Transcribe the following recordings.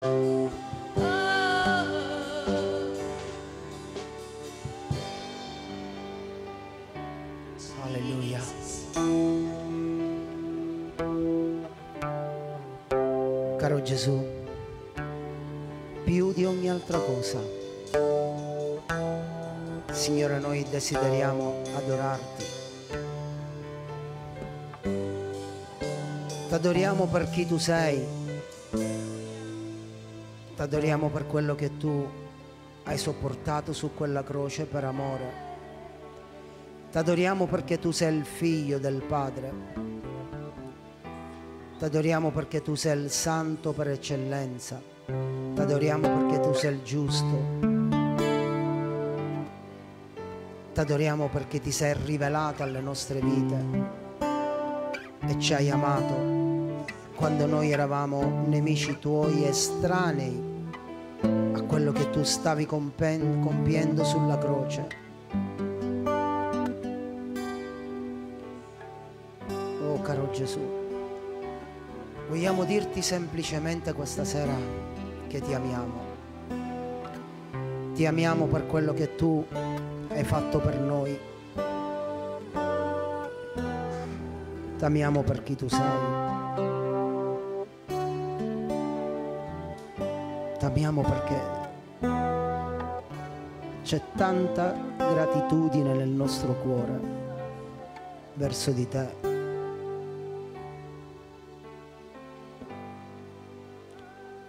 Caro Gesù, più di ogni altra cosa, Signore, noi desideriamo adorarti. T'adoriamo per chi tu sei adoriamo per quello che tu hai sopportato su quella croce per amore. T'adoriamo perché tu sei il figlio del Padre. T'adoriamo perché tu sei il santo per eccellenza. T'adoriamo perché tu sei il giusto. T'adoriamo perché ti sei rivelato alle nostre vite e ci hai amato quando noi eravamo nemici tuoi estranei quello che tu stavi compiendo sulla croce. Oh caro Gesù, vogliamo dirti semplicemente questa sera che ti amiamo. Ti amiamo per quello che tu hai fatto per noi. Ti amiamo per chi tu sei. Ti amiamo perché c'è tanta gratitudine nel nostro cuore verso di te.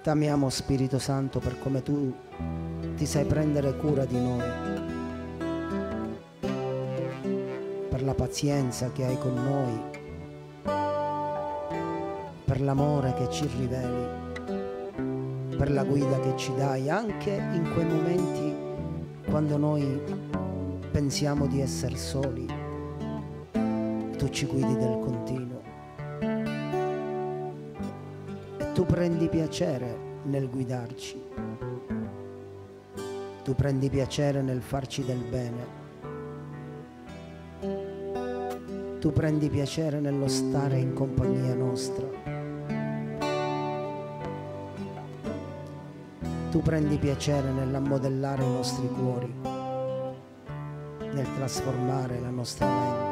Amiamo Spirito Santo per come tu ti sai prendere cura di noi, per la pazienza che hai con noi, per l'amore che ci riveli, per la guida che ci dai anche in quei momenti quando noi pensiamo di essere soli, tu ci guidi del continuo e tu prendi piacere nel guidarci, tu prendi piacere nel farci del bene, tu prendi piacere nello stare in compagnia nostra. tu prendi piacere nell'ammodellare i nostri cuori, nel trasformare la nostra mente.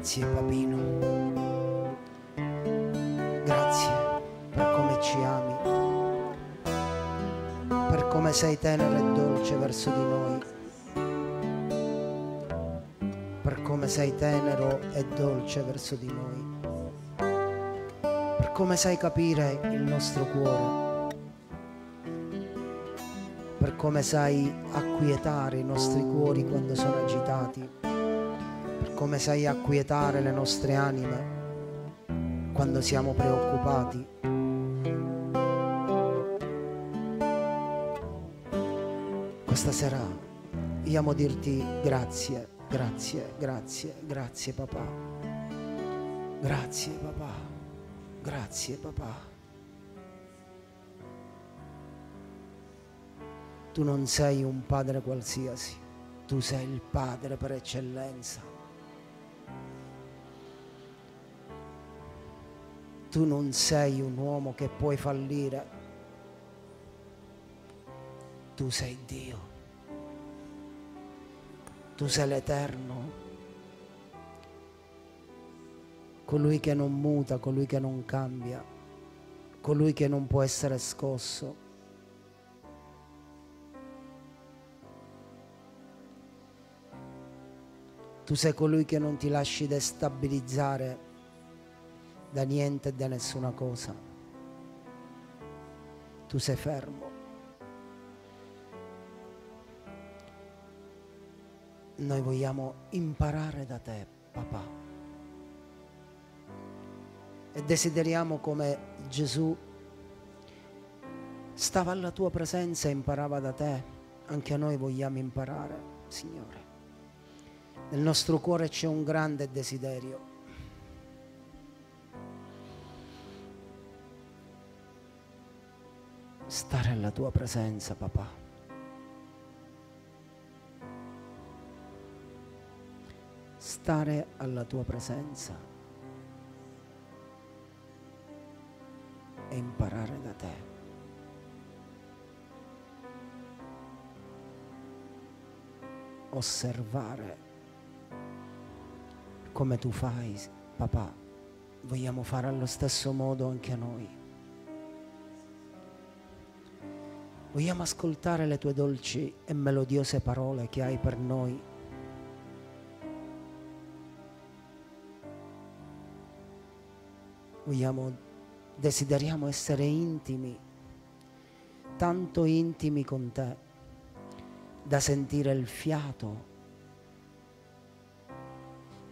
Grazie Papino, grazie per come ci ami, per come sei tenero e dolce verso di noi, per come sei tenero e dolce verso di noi, per come sai capire il nostro cuore, per come sai acquietare i nostri cuori quando sono agitati come sai acquietare le nostre anime quando siamo preoccupati. Questa sera vogliamo dirti grazie, grazie, grazie, grazie papà. Grazie papà, grazie papà. Tu non sei un padre qualsiasi, tu sei il padre per eccellenza. tu non sei un uomo che puoi fallire. Tu sei Dio. Tu sei l'Eterno. Colui che non muta, colui che non cambia, colui che non può essere scosso. Tu sei colui che non ti lasci destabilizzare da niente e da nessuna cosa. Tu sei fermo. Noi vogliamo imparare da te, papà. E desideriamo come Gesù stava alla tua presenza e imparava da te, anche noi vogliamo imparare, Signore. Nel nostro cuore c'è un grande desiderio stare alla tua presenza, papà. Stare alla tua presenza e imparare da te. Osservare come tu fai, papà. Vogliamo fare allo stesso modo anche noi Vogliamo ascoltare le tue dolci e melodiose parole che hai per noi. Vogliamo, desideriamo essere intimi, tanto intimi con te, da sentire il fiato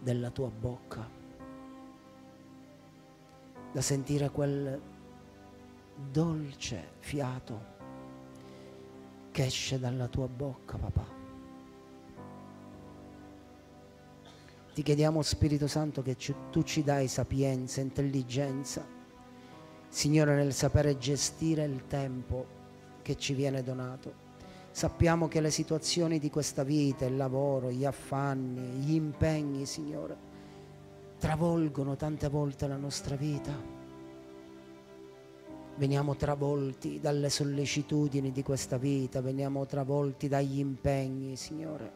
della tua bocca, da sentire quel dolce fiato che esce dalla tua bocca, papà. Ti chiediamo Spirito Santo che tu ci dai sapienza, intelligenza, Signore nel sapere gestire il tempo che ci viene donato. Sappiamo che le situazioni di questa vita, il lavoro, gli affanni, gli impegni, Signore, travolgono tante volte la nostra vita veniamo travolti dalle sollecitudini di questa vita, veniamo travolti dagli impegni, Signore.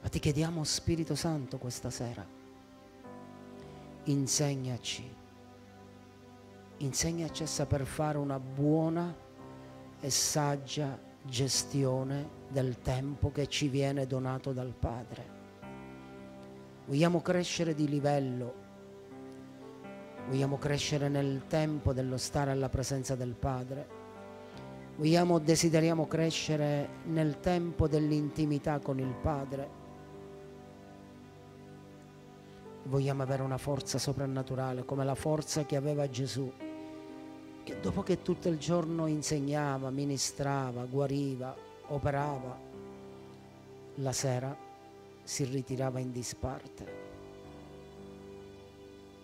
Ma ti chiediamo Spirito Santo questa sera, insegnaci, insegnaci a saper fare una buona e saggia gestione del tempo che ci viene donato dal Padre. Vogliamo crescere di livello vogliamo crescere nel tempo dello stare alla presenza del Padre, vogliamo, desideriamo crescere nel tempo dell'intimità con il Padre, vogliamo avere una forza soprannaturale come la forza che aveva Gesù, che dopo che tutto il giorno insegnava, ministrava, guariva, operava, la sera si ritirava in disparte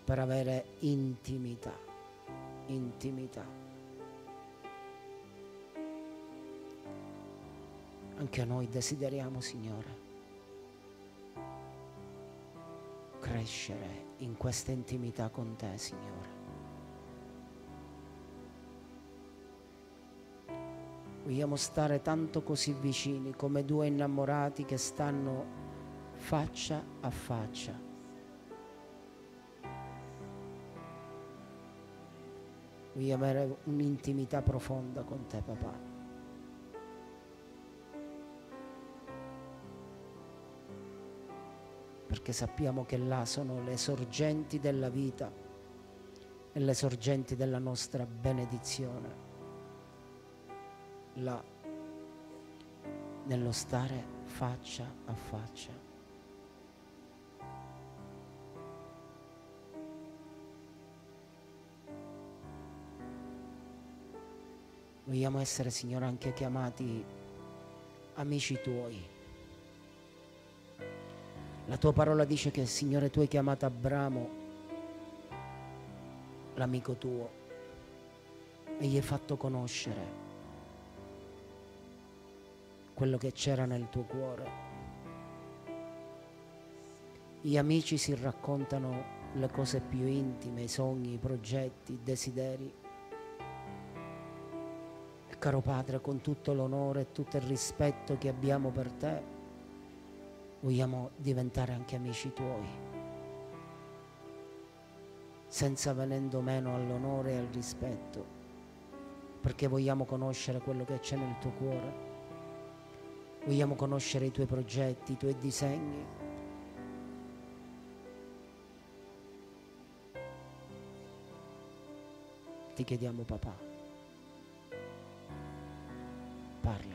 per avere intimità, intimità. Anche noi desideriamo, Signore, crescere in questa intimità con te, Signore. Vogliamo stare tanto così vicini come due innamorati che stanno faccia a faccia Voglio avere un'intimità profonda con te, papà. Perché sappiamo che là sono le sorgenti della vita e le sorgenti della nostra benedizione. Là, nello stare faccia a faccia Vogliamo essere, Signore, anche chiamati amici tuoi. La tua parola dice che, Signore, tu hai chiamato Abramo, l'amico tuo, e gli hai fatto conoscere quello che c'era nel tuo cuore. Gli amici si raccontano le cose più intime, i sogni, i progetti, i desideri. Caro Padre, con tutto l'onore e tutto il rispetto che abbiamo per te, vogliamo diventare anche amici tuoi, senza venendo meno all'onore e al rispetto, perché vogliamo conoscere quello che c'è nel tuo cuore, vogliamo conoscere i tuoi progetti, i tuoi disegni. Ti chiediamo papà parla.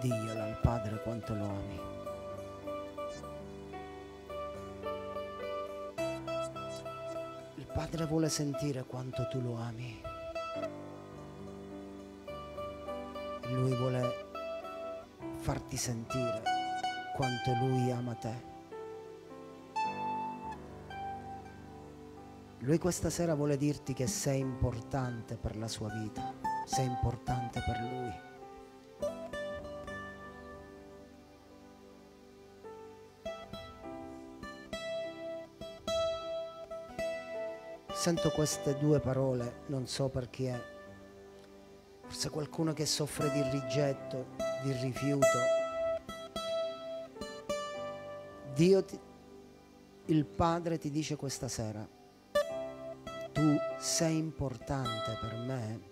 Diglielo al Padre quanto lo ami. Il Padre vuole sentire quanto tu lo ami. lui vuole farti sentire quanto lui ama te. Lui questa sera vuole dirti che sei importante per la sua vita, sei importante per lui. Sento queste due parole, non so per chi è. Forse qualcuno che soffre di rigetto, di rifiuto. Dio, ti, il Padre ti dice questa sera, tu sei importante per me.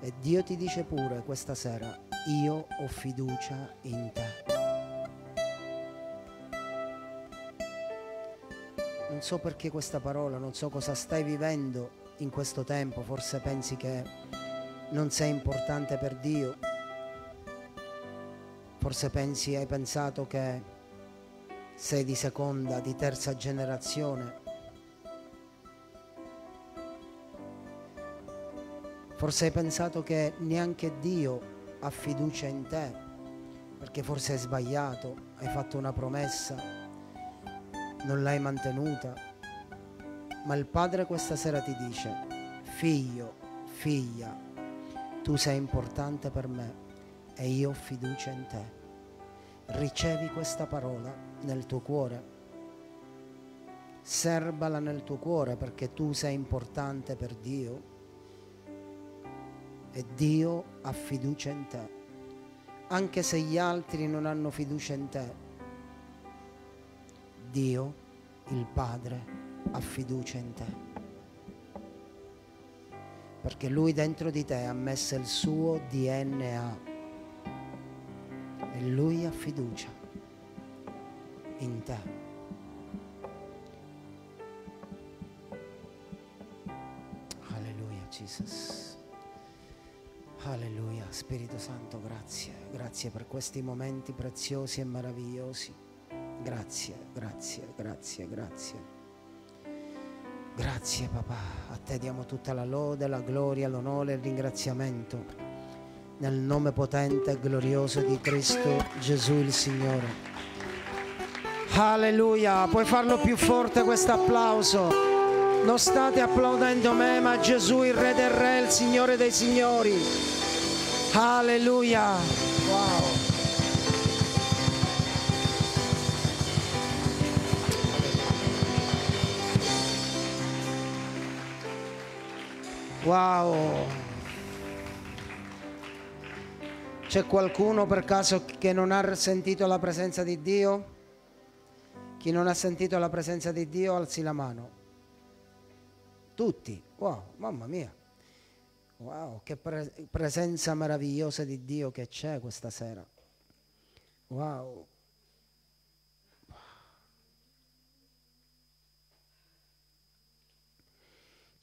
E Dio ti dice pure questa sera, io ho fiducia in te. non so perché questa parola, non so cosa stai vivendo in questo tempo, forse pensi che non sei importante per Dio, forse pensi, hai pensato che sei di seconda, di terza generazione, forse hai pensato che neanche Dio ha fiducia in te, perché forse hai sbagliato, hai fatto una promessa non l'hai mantenuta. Ma il Padre questa sera ti dice, figlio, figlia, tu sei importante per me e io ho fiducia in te. Ricevi questa parola nel tuo cuore. Serbala nel tuo cuore perché tu sei importante per Dio e Dio ha fiducia in te. Anche se gli altri non hanno fiducia in te, Dio, il Padre, ha fiducia in te. Perché Lui dentro di te ha messo il suo DNA e Lui ha fiducia in te. Alleluia Jesus. Alleluia, Spirito Santo, grazie, grazie per questi momenti preziosi e meravigliosi. Grazie, grazie, grazie, grazie. Grazie papà, a te diamo tutta la lode, la gloria, l'onore e il ringraziamento. Nel nome potente e glorioso di Cristo Gesù il Signore. Alleluia, puoi farlo più forte questo applauso. Non state applaudendo me, ma Gesù il Re del Re, il Signore dei Signori. Alleluia. Wow. Wow. C'è qualcuno per caso che non ha sentito la presenza di Dio? Chi non ha sentito la presenza di Dio alzi la mano. Tutti. Wow, mamma mia. Wow, che pre presenza meravigliosa di Dio che c'è questa sera. Wow.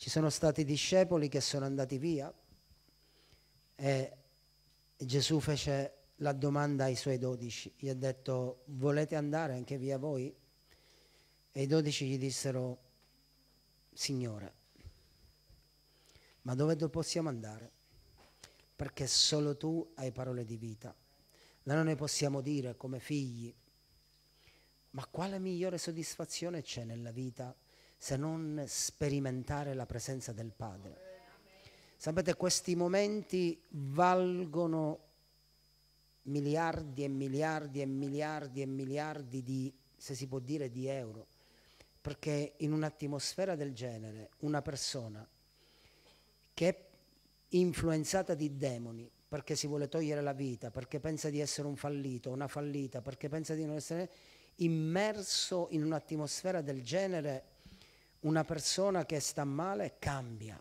Ci sono stati discepoli che sono andati via e Gesù fece la domanda ai suoi dodici, gli ha detto volete andare anche via voi? E i dodici gli dissero Signore, ma dove possiamo andare? Perché solo tu hai parole di vita. Noi non ne possiamo dire come figli, ma quale migliore soddisfazione c'è nella vita se non sperimentare la presenza del Padre. Sapete, questi momenti valgono miliardi e miliardi e miliardi e miliardi di, se si può dire, di euro, perché in un'atmosfera del genere una persona che è influenzata di demoni, perché si vuole togliere la vita, perché pensa di essere un fallito, una fallita, perché pensa di non essere immerso in un'atmosfera del genere una persona che sta male cambia,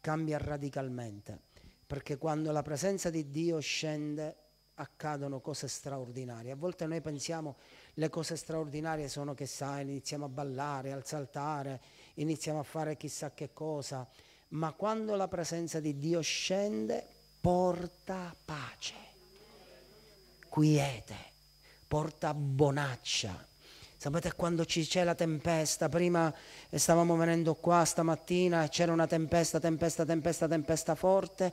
cambia radicalmente, perché quando la presenza di Dio scende accadono cose straordinarie. A volte noi pensiamo le cose straordinarie sono che sai, iniziamo a ballare, a saltare, iniziamo a fare chissà che cosa, ma quando la presenza di Dio scende porta pace, quiete, porta bonaccia, Sapete quando ci c'è la tempesta? Prima eh, stavamo venendo qua stamattina e c'era una tempesta, tempesta, tempesta, tempesta forte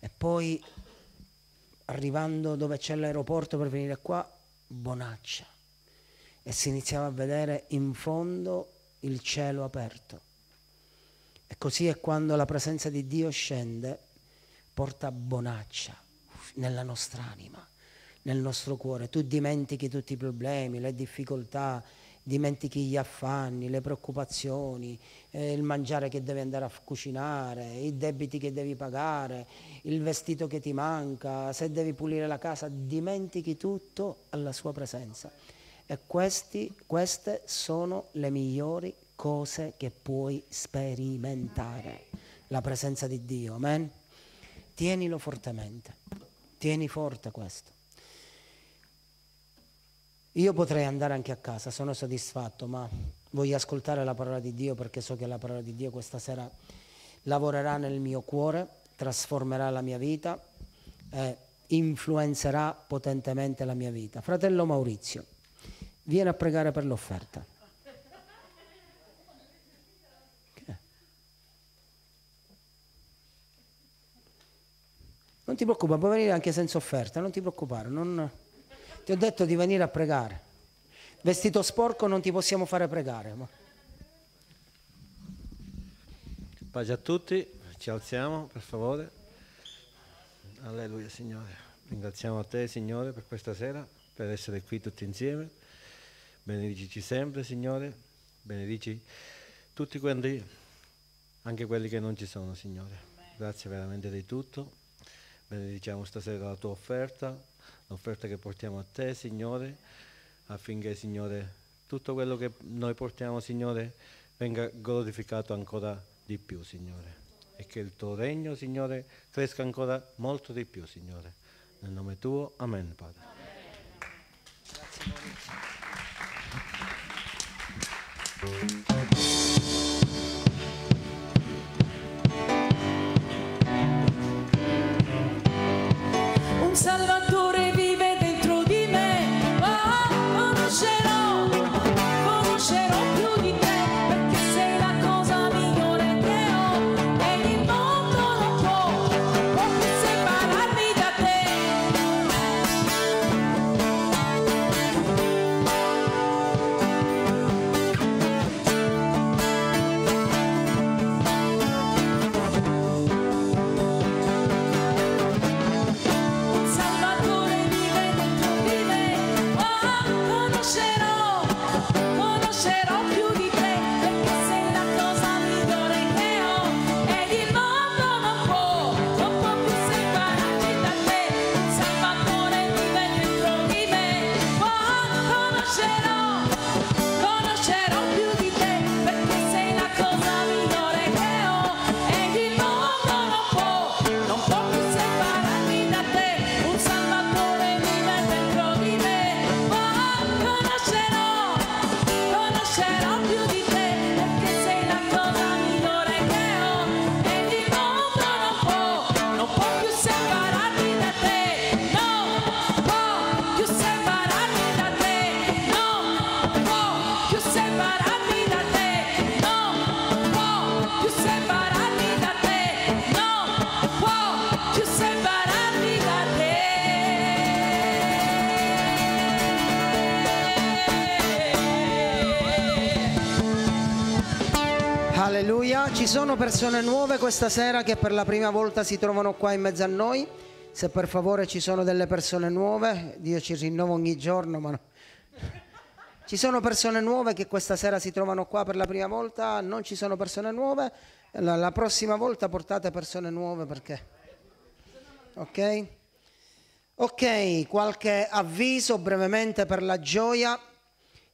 e poi arrivando dove c'è l'aeroporto per venire qua, bonaccia. E si iniziava a vedere in fondo il cielo aperto. E così è quando la presenza di Dio scende, porta bonaccia nella nostra anima nel nostro cuore, tu dimentichi tutti i problemi, le difficoltà, dimentichi gli affanni, le preoccupazioni, eh, il mangiare che devi andare a cucinare, i debiti che devi pagare, il vestito che ti manca, se devi pulire la casa, dimentichi tutto alla sua presenza. E questi, queste sono le migliori cose che puoi sperimentare, la presenza di Dio, amen? Tienilo fortemente, tieni forte questo. Io potrei andare anche a casa, sono soddisfatto, ma voglio ascoltare la parola di Dio perché so che la parola di Dio questa sera lavorerà nel mio cuore, trasformerà la mia vita e influenzerà potentemente la mia vita. Fratello Maurizio, vieni a pregare per l'offerta. Non ti preoccupare, puoi venire anche senza offerta, non ti preoccupare. Non... Ti ho detto di venire a pregare. Vestito sporco non ti possiamo fare pregare. Ma... Pace a tutti, ci alziamo per favore. Alleluia Signore. Ringraziamo a te Signore per questa sera, per essere qui tutti insieme. Benedicici sempre Signore, benedici tutti quanti, anche quelli che non ci sono Signore. Grazie veramente di tutto. Benediciamo stasera la tua offerta, l'offerta che portiamo a te, Signore, affinché, Signore, tutto quello che noi portiamo, Signore, venga glorificato ancora di più, Signore. E che il tuo regno, Signore, cresca ancora molto di più, Signore. Nel nome tuo, amen, Padre. Un salvatore. persone nuove questa sera che per la prima volta si trovano qua in mezzo a noi. Se per favore ci sono delle persone nuove, Dio ci rinnova ogni giorno, ma no. Ci sono persone nuove che questa sera si trovano qua per la prima volta, non ci sono persone nuove, la, la prossima volta portate persone nuove perché... Ok? Ok, qualche avviso brevemente per la gioia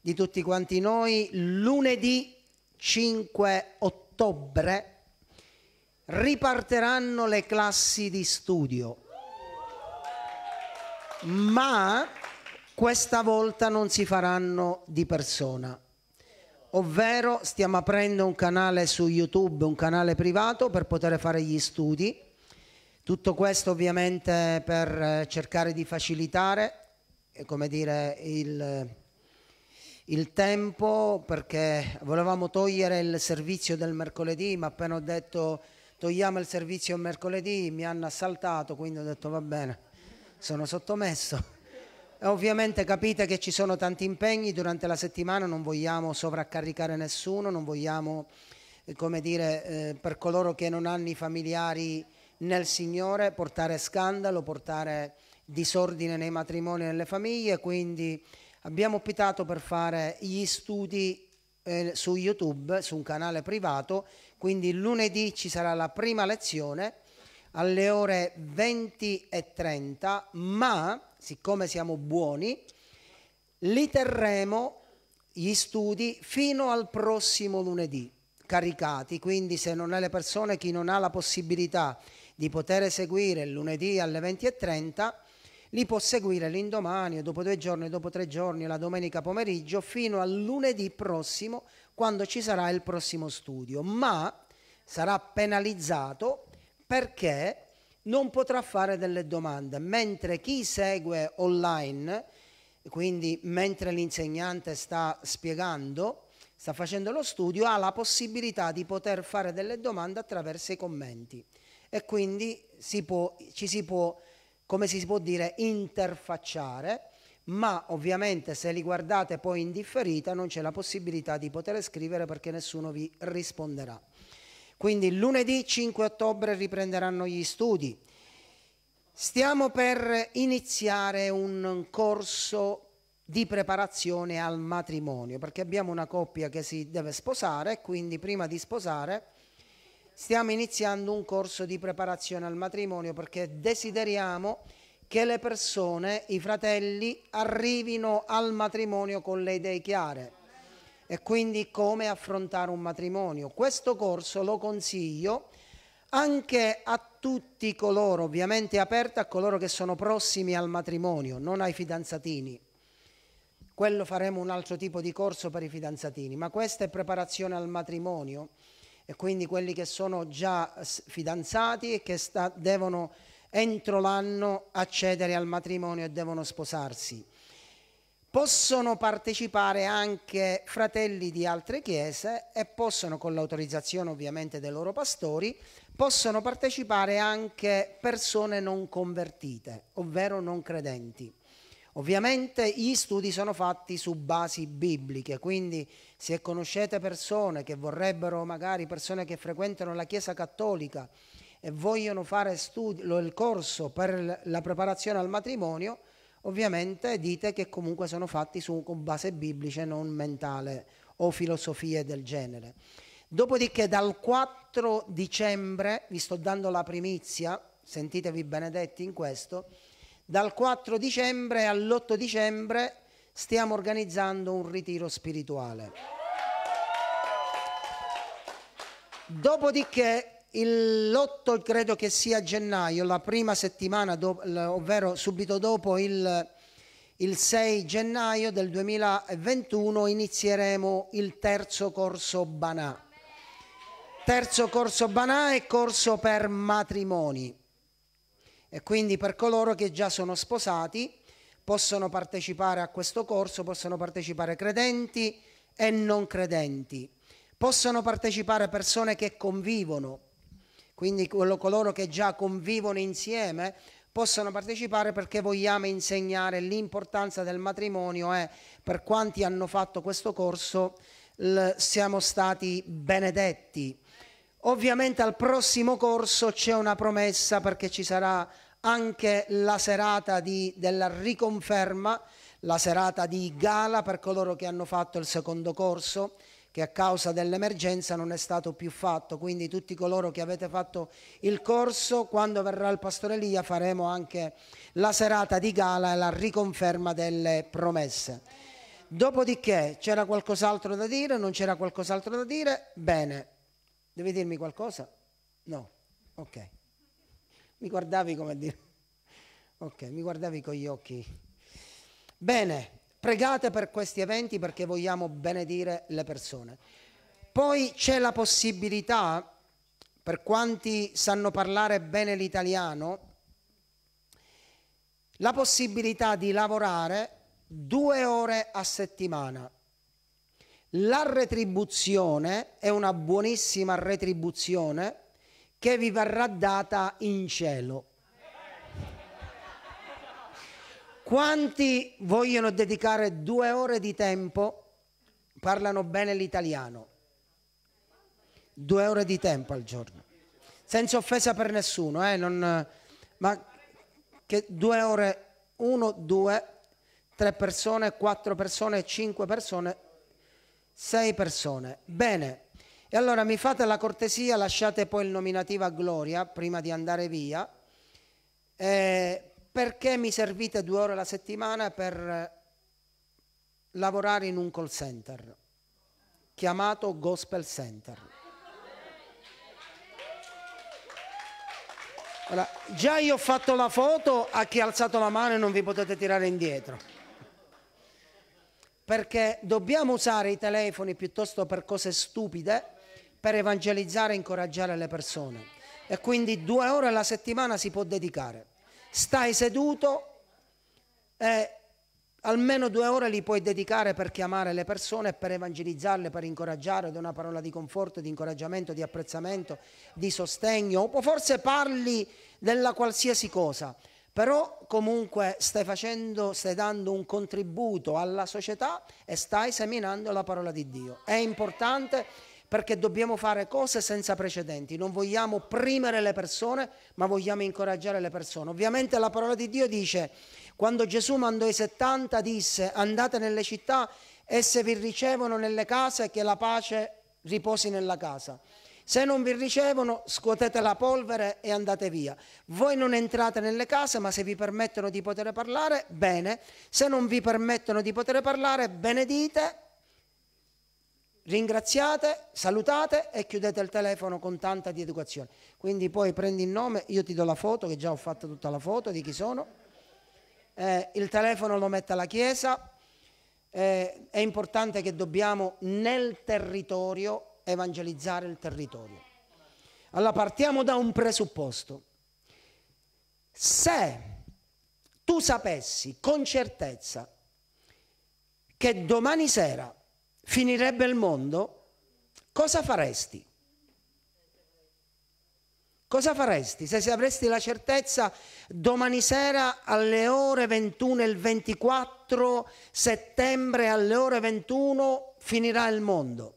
di tutti quanti noi. Lunedì 5 ottobre riparteranno le classi di studio, ma questa volta non si faranno di persona. Ovvero stiamo aprendo un canale su YouTube, un canale privato per poter fare gli studi. Tutto questo ovviamente per eh, cercare di facilitare eh, come dire, il, eh, il tempo perché volevamo togliere il servizio del mercoledì ma appena ho detto togliamo il servizio mercoledì, mi hanno assaltato, quindi ho detto va bene, sono sottomesso. E ovviamente capite che ci sono tanti impegni durante la settimana, non vogliamo sovraccaricare nessuno, non vogliamo, eh, come dire, eh, per coloro che non hanno i familiari nel Signore, portare scandalo, portare disordine nei matrimoni e nelle famiglie, quindi abbiamo optato per fare gli studi eh, su YouTube, su un canale privato quindi lunedì ci sarà la prima lezione alle ore 20.30, ma siccome siamo buoni, li terremo gli studi fino al prossimo lunedì caricati, quindi se non è le persone, chi non ha la possibilità di poter seguire lunedì alle 20.30, li può seguire l'indomani, o dopo due giorni, dopo tre giorni, la domenica pomeriggio, fino al lunedì prossimo quando ci sarà il prossimo studio, ma sarà penalizzato perché non potrà fare delle domande, mentre chi segue online, quindi mentre l'insegnante sta spiegando, sta facendo lo studio, ha la possibilità di poter fare delle domande attraverso i commenti e quindi si può, ci si può, come si può dire, interfacciare ma ovviamente se li guardate poi in differita non c'è la possibilità di poter scrivere perché nessuno vi risponderà. Quindi lunedì 5 ottobre riprenderanno gli studi. Stiamo per iniziare un corso di preparazione al matrimonio, perché abbiamo una coppia che si deve sposare, quindi prima di sposare stiamo iniziando un corso di preparazione al matrimonio perché desideriamo che le persone, i fratelli, arrivino al matrimonio con le idee chiare e quindi come affrontare un matrimonio. Questo corso lo consiglio anche a tutti coloro, ovviamente aperto a coloro che sono prossimi al matrimonio, non ai fidanzatini. Quello faremo un altro tipo di corso per i fidanzatini, ma questa è preparazione al matrimonio e quindi quelli che sono già fidanzati e che sta, devono entro l'anno accedere al matrimonio e devono sposarsi. Possono partecipare anche fratelli di altre chiese e possono, con l'autorizzazione ovviamente dei loro pastori, possono partecipare anche persone non convertite, ovvero non credenti. Ovviamente gli studi sono fatti su basi bibliche, quindi se conoscete persone che vorrebbero, magari persone che frequentano la Chiesa Cattolica, e vogliono fare studio, il corso per la preparazione al matrimonio, ovviamente dite che comunque sono fatti su, con base biblica, e non mentale o filosofie del genere. Dopodiché dal 4 dicembre, vi sto dando la primizia, sentitevi benedetti in questo, dal 4 dicembre all'8 dicembre stiamo organizzando un ritiro spirituale. Dopodiché lotto credo che sia gennaio, la prima settimana, do, ovvero subito dopo il, il 6 gennaio del 2021, inizieremo il terzo corso Banà. Terzo corso Banà è corso per matrimoni. E quindi per coloro che già sono sposati possono partecipare a questo corso, possono partecipare credenti e non credenti. Possono partecipare persone che convivono, quindi coloro che già convivono insieme possono partecipare perché vogliamo insegnare l'importanza del matrimonio e per quanti hanno fatto questo corso siamo stati benedetti. Ovviamente al prossimo corso c'è una promessa perché ci sarà anche la serata di, della riconferma, la serata di gala per coloro che hanno fatto il secondo corso che a causa dell'emergenza non è stato più fatto. Quindi tutti coloro che avete fatto il corso, quando verrà il pastore Elia faremo anche la serata di gala e la riconferma delle promesse. Dopodiché c'era qualcos'altro da dire? Non c'era qualcos'altro da dire? Bene. Devi dirmi qualcosa? No. Ok. Mi guardavi come dire. Ok, mi guardavi con gli occhi. Bene. Pregate per questi eventi perché vogliamo benedire le persone. Poi c'è la possibilità, per quanti sanno parlare bene l'italiano, la possibilità di lavorare due ore a settimana. La retribuzione è una buonissima retribuzione che vi verrà data in cielo. Quanti vogliono dedicare due ore di tempo, parlano bene l'italiano? Due ore di tempo al giorno. Senza offesa per nessuno, eh, non, ma che due ore, uno, due, tre persone, quattro persone, cinque persone, sei persone. Bene, e allora mi fate la cortesia, lasciate poi il nominativo a Gloria prima di andare via. Eh, perché mi servite due ore alla settimana per eh, lavorare in un call center chiamato Gospel Center. Allora, già io ho fatto la foto a chi ha alzato la mano e non vi potete tirare indietro. Perché dobbiamo usare i telefoni piuttosto per cose stupide per evangelizzare e incoraggiare le persone. E quindi due ore alla settimana si può dedicare stai seduto e almeno due ore li puoi dedicare per chiamare le persone, per evangelizzarle, per incoraggiare, da una parola di conforto, di incoraggiamento, di apprezzamento, di sostegno, o forse parli della qualsiasi cosa, però comunque stai facendo, stai dando un contributo alla società e stai seminando la parola di Dio. È importante perché dobbiamo fare cose senza precedenti, non vogliamo primere le persone, ma vogliamo incoraggiare le persone. Ovviamente la parola di Dio dice, quando Gesù mandò i 70 disse andate nelle città, e se vi ricevono nelle case, che la pace riposi nella casa. Se non vi ricevono, scuotete la polvere e andate via. Voi non entrate nelle case, ma se vi permettono di poter parlare, bene. Se non vi permettono di poter parlare, benedite ringraziate, salutate e chiudete il telefono con tanta di educazione. Quindi poi prendi il nome, io ti do la foto, che già ho fatto tutta la foto di chi sono, eh, il telefono lo mette alla Chiesa, eh, è importante che dobbiamo nel territorio evangelizzare il territorio. Allora partiamo da un presupposto. Se tu sapessi con certezza che domani sera finirebbe il mondo, cosa faresti? Cosa faresti se avresti la certezza domani sera alle ore 21, il 24 settembre alle ore 21 finirà il mondo?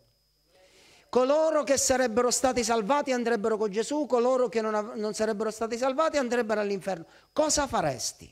Coloro che sarebbero stati salvati andrebbero con Gesù, coloro che non, non sarebbero stati salvati andrebbero all'inferno. Cosa faresti?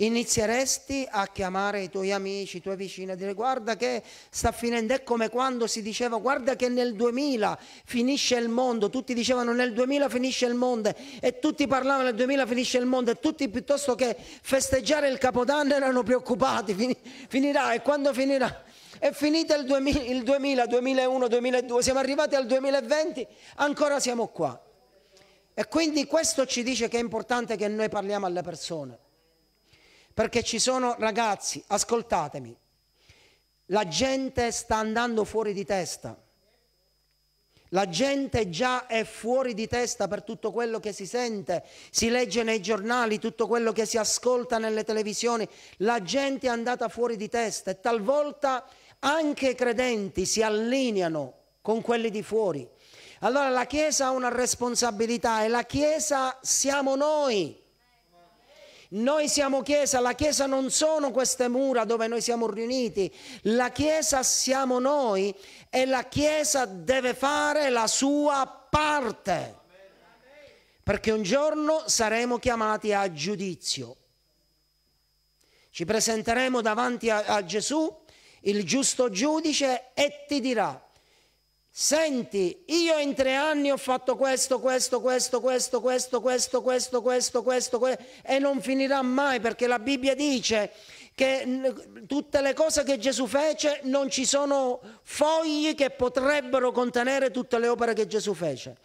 inizieresti a chiamare i tuoi amici, i tuoi vicini, a dire guarda che sta finendo, è come quando si diceva guarda che nel 2000 finisce il mondo, tutti dicevano nel 2000 finisce il mondo e tutti parlavano nel 2000 finisce il mondo e tutti piuttosto che festeggiare il Capodanno erano preoccupati, fin finirà e quando finirà? è finito il 2000, il 2000, 2001, 2002, siamo arrivati al 2020, ancora siamo qua. E quindi questo ci dice che è importante che noi parliamo alle persone. Perché ci sono ragazzi, ascoltatemi, la gente sta andando fuori di testa. La gente già è fuori di testa per tutto quello che si sente, si legge nei giornali, tutto quello che si ascolta nelle televisioni. La gente è andata fuori di testa e talvolta anche i credenti si allineano con quelli di fuori. Allora la Chiesa ha una responsabilità e la Chiesa siamo noi. Noi siamo Chiesa, la Chiesa non sono queste mura dove noi siamo riuniti, la Chiesa siamo noi e la Chiesa deve fare la sua parte. Perché un giorno saremo chiamati a giudizio. Ci presenteremo davanti a, a Gesù, il giusto giudice, e ti dirà Senti, io in tre anni ho fatto questo, questo, questo, questo, questo, questo, questo, questo, questo, questo e non finirà mai perché la Bibbia dice che tutte le cose che Gesù fece non ci sono fogli che potrebbero contenere tutte le opere che Gesù fece.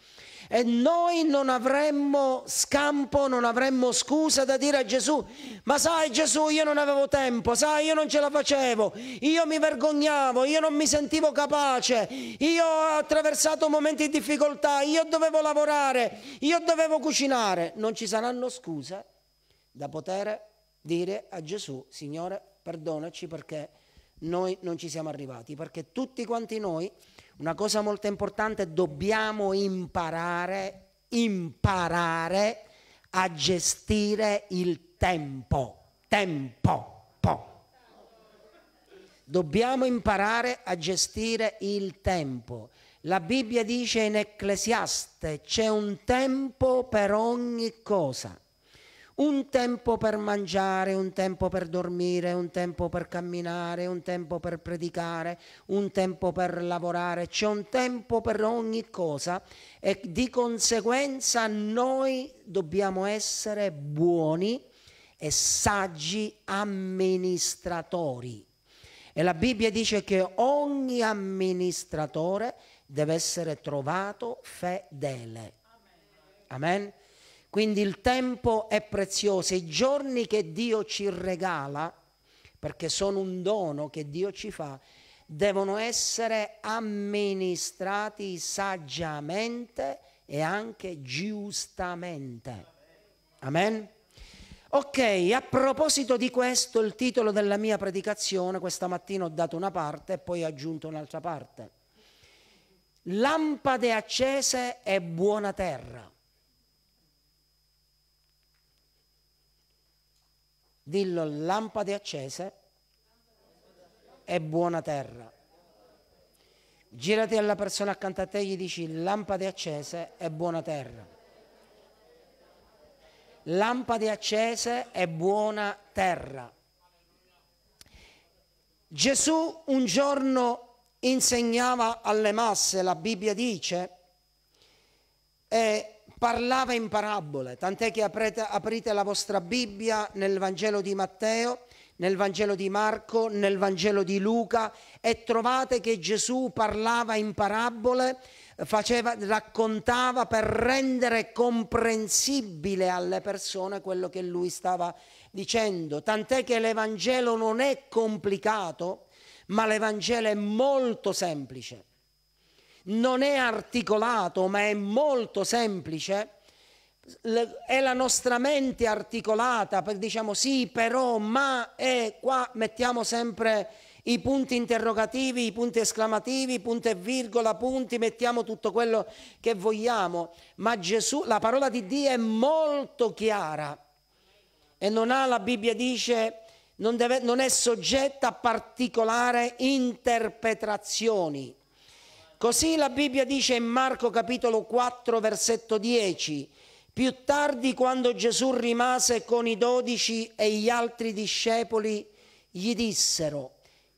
E noi non avremmo scampo, non avremmo scusa da dire a Gesù, ma sai Gesù io non avevo tempo, sai io non ce la facevo, io mi vergognavo, io non mi sentivo capace, io ho attraversato momenti di difficoltà, io dovevo lavorare, io dovevo cucinare. Non ci saranno scuse da poter dire a Gesù, Signore perdonaci perché noi non ci siamo arrivati, perché tutti quanti noi una cosa molto importante, dobbiamo imparare, imparare a gestire il tempo. Tempo. Po. Dobbiamo imparare a gestire il tempo. La Bibbia dice in Ecclesiaste c'è un tempo per ogni cosa un tempo per mangiare, un tempo per dormire, un tempo per camminare, un tempo per predicare, un tempo per lavorare, c'è un tempo per ogni cosa e di conseguenza noi dobbiamo essere buoni e saggi amministratori. E la Bibbia dice che ogni amministratore deve essere trovato fedele. Amen. Amen. Quindi il tempo è prezioso, i giorni che Dio ci regala, perché sono un dono che Dio ci fa, devono essere amministrati saggiamente e anche giustamente. Amen? Ok, a proposito di questo, il titolo della mia predicazione, questa mattina ho dato una parte e poi ho aggiunto un'altra parte. Lampade accese e buona terra. Dillo lampade accese e buona terra. Girati alla persona accanto a te e gli dici lampade accese e buona terra. Lampade accese e buona terra. Gesù un giorno insegnava alle masse, la Bibbia dice, e parlava in parabole, tant'è che aprete, aprite la vostra Bibbia nel Vangelo di Matteo, nel Vangelo di Marco, nel Vangelo di Luca e trovate che Gesù parlava in parabole, faceva, raccontava per rendere comprensibile alle persone quello che lui stava dicendo. Tant'è che l'Evangelo non è complicato, ma l'Evangelo è molto semplice non è articolato ma è molto semplice, è la nostra mente articolata, diciamo sì, però, ma, e qua mettiamo sempre i punti interrogativi, i punti esclamativi, punto e virgola, punti, mettiamo tutto quello che vogliamo, ma Gesù, la parola di Dio è molto chiara e non ha, la Bibbia dice, non, deve, non è soggetta a particolari interpretazioni. Così la Bibbia dice in Marco capitolo 4 versetto 10, più tardi quando Gesù rimase con i dodici e gli altri discepoli, gli dissero,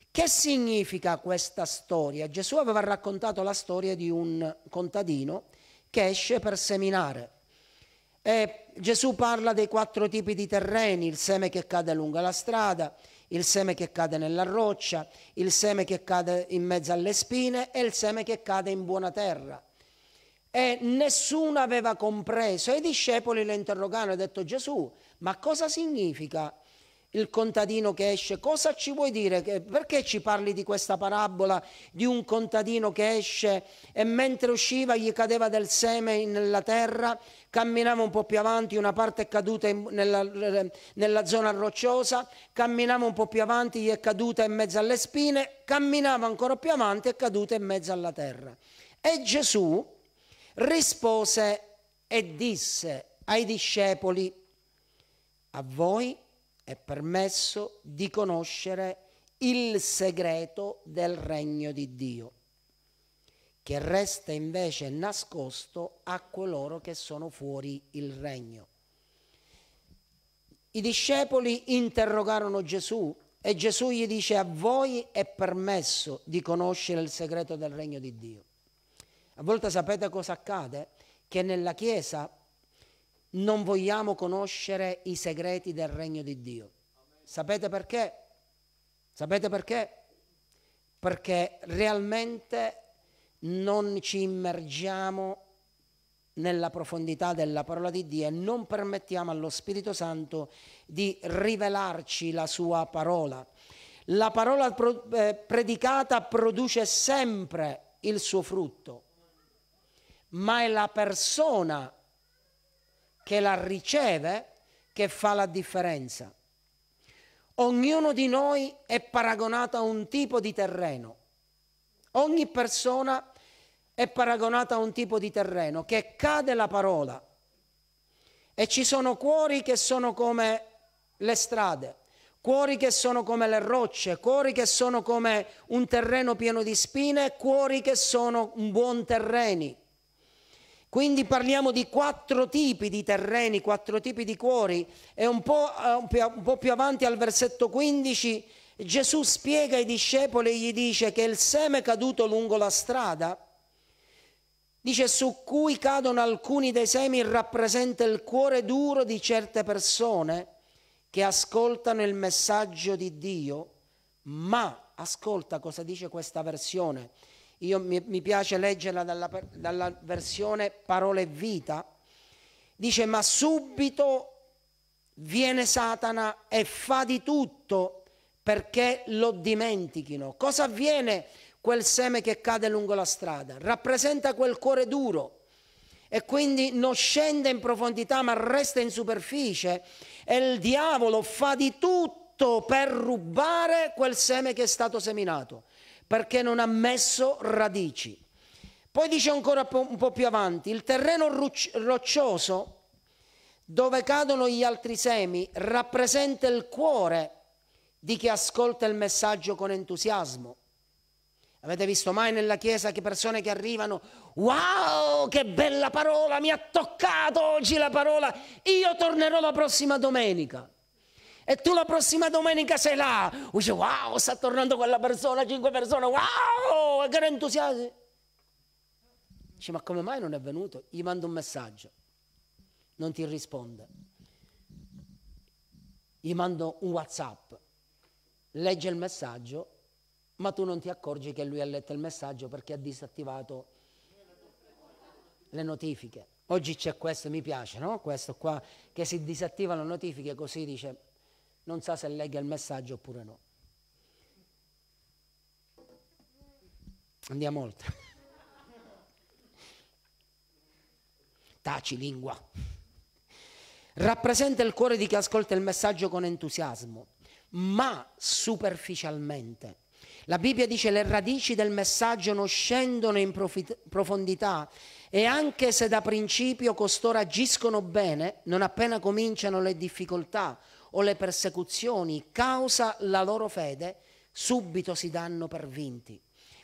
che significa questa storia? Gesù aveva raccontato la storia di un contadino che esce per seminare. E Gesù parla dei quattro tipi di terreni, il seme che cade lungo la strada, il seme che cade nella roccia, il seme che cade in mezzo alle spine e il seme che cade in buona terra. E nessuno aveva compreso. e I discepoli lo interrogarono e hanno detto Gesù, ma cosa significa il contadino che esce. Cosa ci vuoi dire? Perché ci parli di questa parabola di un contadino che esce e mentre usciva gli cadeva del seme nella terra, camminava un po' più avanti, una parte è caduta nella, nella, zona rocciosa, camminava un po' più avanti, gli è caduta in mezzo alle spine, camminava ancora più avanti e è caduta in mezzo alla terra. E Gesù rispose e disse ai discepoli, a voi è permesso di conoscere il segreto del regno di Dio, che resta invece nascosto a coloro che sono fuori il regno. I discepoli interrogarono Gesù e Gesù gli dice a voi è permesso di conoscere il segreto del regno di Dio. A volte sapete cosa accade? Che nella Chiesa non vogliamo conoscere i segreti del regno di Dio. Sapete perché? Sapete perché? Perché realmente non ci immergiamo nella profondità della parola di Dio e non permettiamo allo Spirito Santo di rivelarci la sua parola. La parola eh, predicata produce sempre il suo frutto, ma è la persona che la riceve che fa la differenza. Ognuno di noi è paragonato a un tipo di terreno. Ogni persona è paragonata a un tipo di terreno che cade la parola. E ci sono cuori che sono come le strade, cuori che sono come le rocce, cuori che sono come un terreno pieno di spine, cuori che sono un buon terreni. Quindi parliamo di quattro tipi di terreni, quattro tipi di cuori e un po', eh, un po più avanti al versetto 15 Gesù spiega ai discepoli e gli dice che il seme caduto lungo la strada, dice su cui cadono alcuni dei semi rappresenta il cuore duro di certe persone che ascoltano il messaggio di Dio, ma ascolta cosa dice questa versione io mi, mi piace leggerla dalla, dalla versione parole vita, dice ma subito viene Satana e fa di tutto perché lo dimentichino. Cosa avviene quel seme che cade lungo la strada? Rappresenta quel cuore duro e quindi non scende in profondità ma resta in superficie e il diavolo fa di tutto per rubare quel seme che è stato seminato perché non ha messo radici. Poi dice ancora un po' più avanti, il terreno roccioso dove cadono gli altri semi rappresenta il cuore di chi ascolta il messaggio con entusiasmo. Avete visto mai nella chiesa che persone che arrivano, wow, che bella parola, mi ha toccato oggi la parola, io tornerò la prossima domenica. E tu la prossima domenica sei là. Dice, wow, sta tornando quella persona, cinque persone, wow, che entusiasmo. Dice, ma come mai non è venuto? Gli mando un messaggio. Non ti risponde. Gli mando un WhatsApp. Legge il messaggio, ma tu non ti accorgi che lui ha letto il messaggio perché ha disattivato le notifiche. Oggi c'è questo, mi piace, no? Questo qua, che si disattivano le notifiche così dice non sa se legga il messaggio oppure no. Andiamo oltre. Taci lingua. Rappresenta il cuore di chi ascolta il messaggio con entusiasmo, ma superficialmente. La Bibbia dice le radici del messaggio non scendono in profondità e anche se da principio costoro agiscono bene, non appena cominciano le difficoltà, o le persecuzioni causa la loro fede, subito si danno per vinti.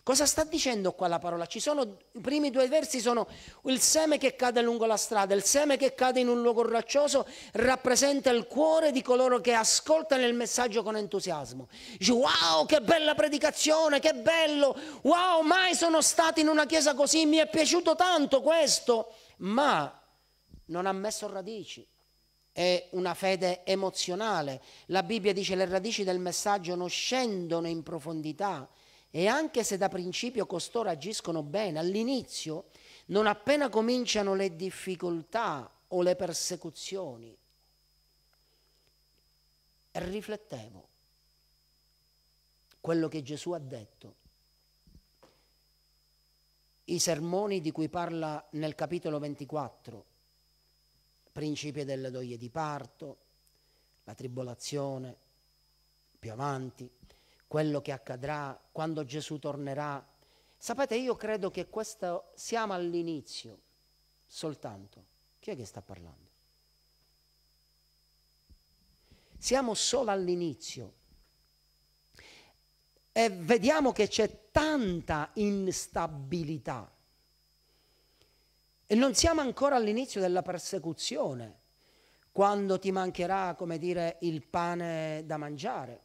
Cosa sta dicendo qua la parola? Sono, I primi due versi sono il seme che cade lungo la strada, il seme che cade in un luogo roccioso rappresenta il cuore di coloro che ascoltano il messaggio con entusiasmo. Dice wow che bella predicazione, che bello, wow mai sono stato in una chiesa così, mi è piaciuto tanto questo, ma non ha messo radici è una fede emozionale. La Bibbia dice che le radici del messaggio non scendono in profondità e anche se da principio costoro agiscono bene, all'inizio, non appena cominciano le difficoltà o le persecuzioni, riflettevo quello che Gesù ha detto. I sermoni di cui parla nel capitolo 24 principio delle doglie di parto, la tribolazione, più avanti, quello che accadrà quando Gesù tornerà. Sapete, io credo che questo siamo all'inizio soltanto. Chi è che sta parlando? Siamo solo all'inizio e vediamo che c'è tanta instabilità e non siamo ancora all'inizio della persecuzione, quando ti mancherà, come dire, il pane da mangiare,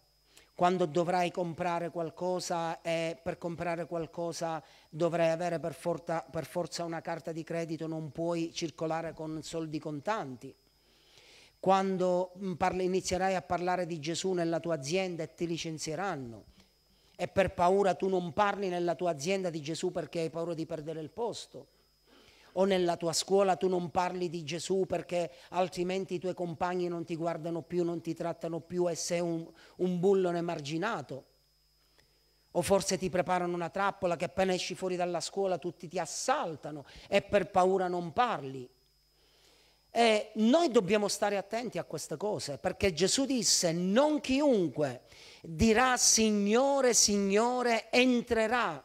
quando dovrai comprare qualcosa e per comprare qualcosa dovrai avere per, forza, per forza una carta di credito, non puoi circolare con soldi contanti quando mm, parli, inizierai a parlare di Gesù nella tua azienda e ti licenzieranno e per paura tu non parli nella tua azienda di Gesù perché hai paura di perdere il posto o nella tua scuola tu non parli di Gesù perché altrimenti i tuoi compagni non ti guardano più, non ti trattano più e sei un, un bullone marginato. O forse ti preparano una trappola che appena esci fuori dalla scuola tutti ti assaltano e per paura non parli. E noi dobbiamo stare attenti a queste cose perché Gesù disse non chiunque dirà Signore, Signore entrerà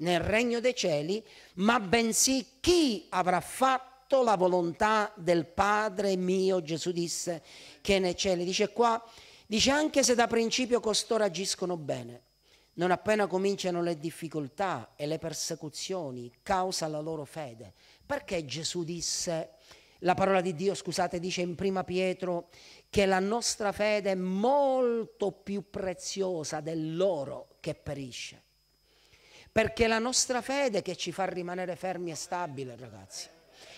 nel regno dei cieli, ma bensì chi avrà fatto la volontà del Padre mio, Gesù disse, che è nei cieli. Dice qua, dice anche se da principio costoro agiscono bene, non appena cominciano le difficoltà e le persecuzioni, causa la loro fede. Perché Gesù disse, la parola di Dio, scusate, dice in prima Pietro che la nostra fede è molto più preziosa dell'oro che perisce perché è la nostra fede che ci fa rimanere fermi e stabili, ragazzi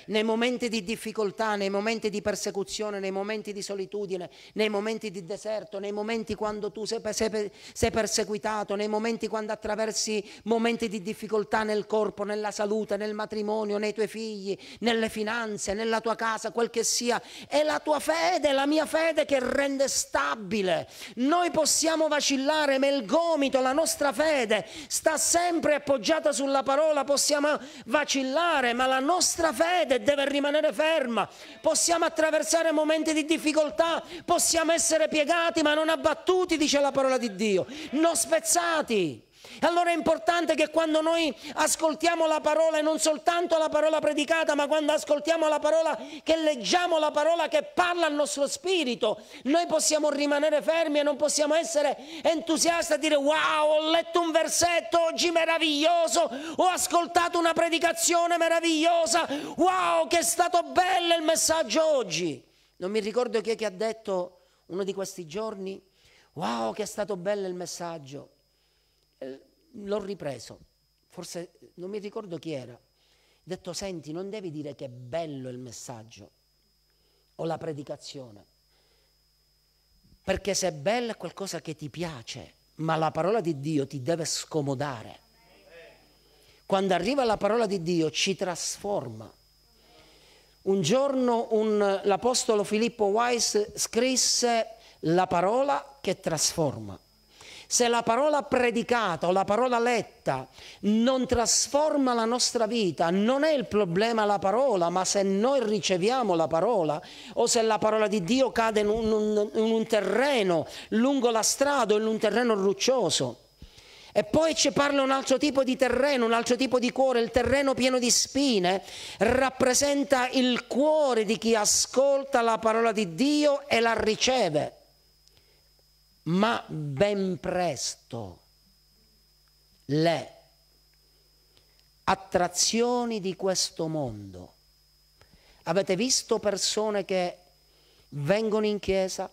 nei momenti di difficoltà, nei momenti di persecuzione, nei momenti di solitudine, nei momenti di deserto, nei momenti quando tu sei, sei, sei perseguitato, nei momenti quando attraversi momenti di difficoltà nel corpo, nella salute, nel matrimonio, nei tuoi figli, nelle finanze, nella tua casa, quel che sia. È la tua fede, la mia fede che rende stabile. Noi possiamo vacillare, ma il gomito, la nostra fede sta sempre appoggiata sulla parola, possiamo vacillare, ma la nostra fede rete deve rimanere ferma. Possiamo attraversare momenti di difficoltà, possiamo essere piegati ma non abbattuti, dice la parola di Dio, non spezzati. Allora è importante che quando noi ascoltiamo la parola e non soltanto la parola predicata, ma quando ascoltiamo la parola, che leggiamo la parola che parla al nostro spirito, noi possiamo rimanere fermi e non possiamo essere entusiasti a dire wow, ho letto un versetto oggi meraviglioso, ho ascoltato una predicazione meravigliosa, wow, che è stato bello il messaggio oggi. Non mi ricordo chi è che ha detto uno di questi giorni, wow, che è stato bello il messaggio l'ho ripreso, forse non mi ricordo chi era, ho detto senti non devi dire che è bello il messaggio o la predicazione, perché se è bella è qualcosa che ti piace, ma la parola di Dio ti deve scomodare. Quando arriva la parola di Dio ci trasforma. Un giorno l'apostolo Filippo Weiss scrisse la parola che trasforma. Se la parola predicata o la parola letta non trasforma la nostra vita, non è il problema la parola, ma se noi riceviamo la parola o se la parola di Dio cade in un, in un terreno lungo la strada o in un terreno roccioso. E poi ci parla un altro tipo di terreno, un altro tipo di cuore, il terreno pieno di spine, rappresenta il cuore di chi ascolta la parola di Dio e la riceve ma ben presto le attrazioni di questo mondo. Avete visto persone che vengono in chiesa,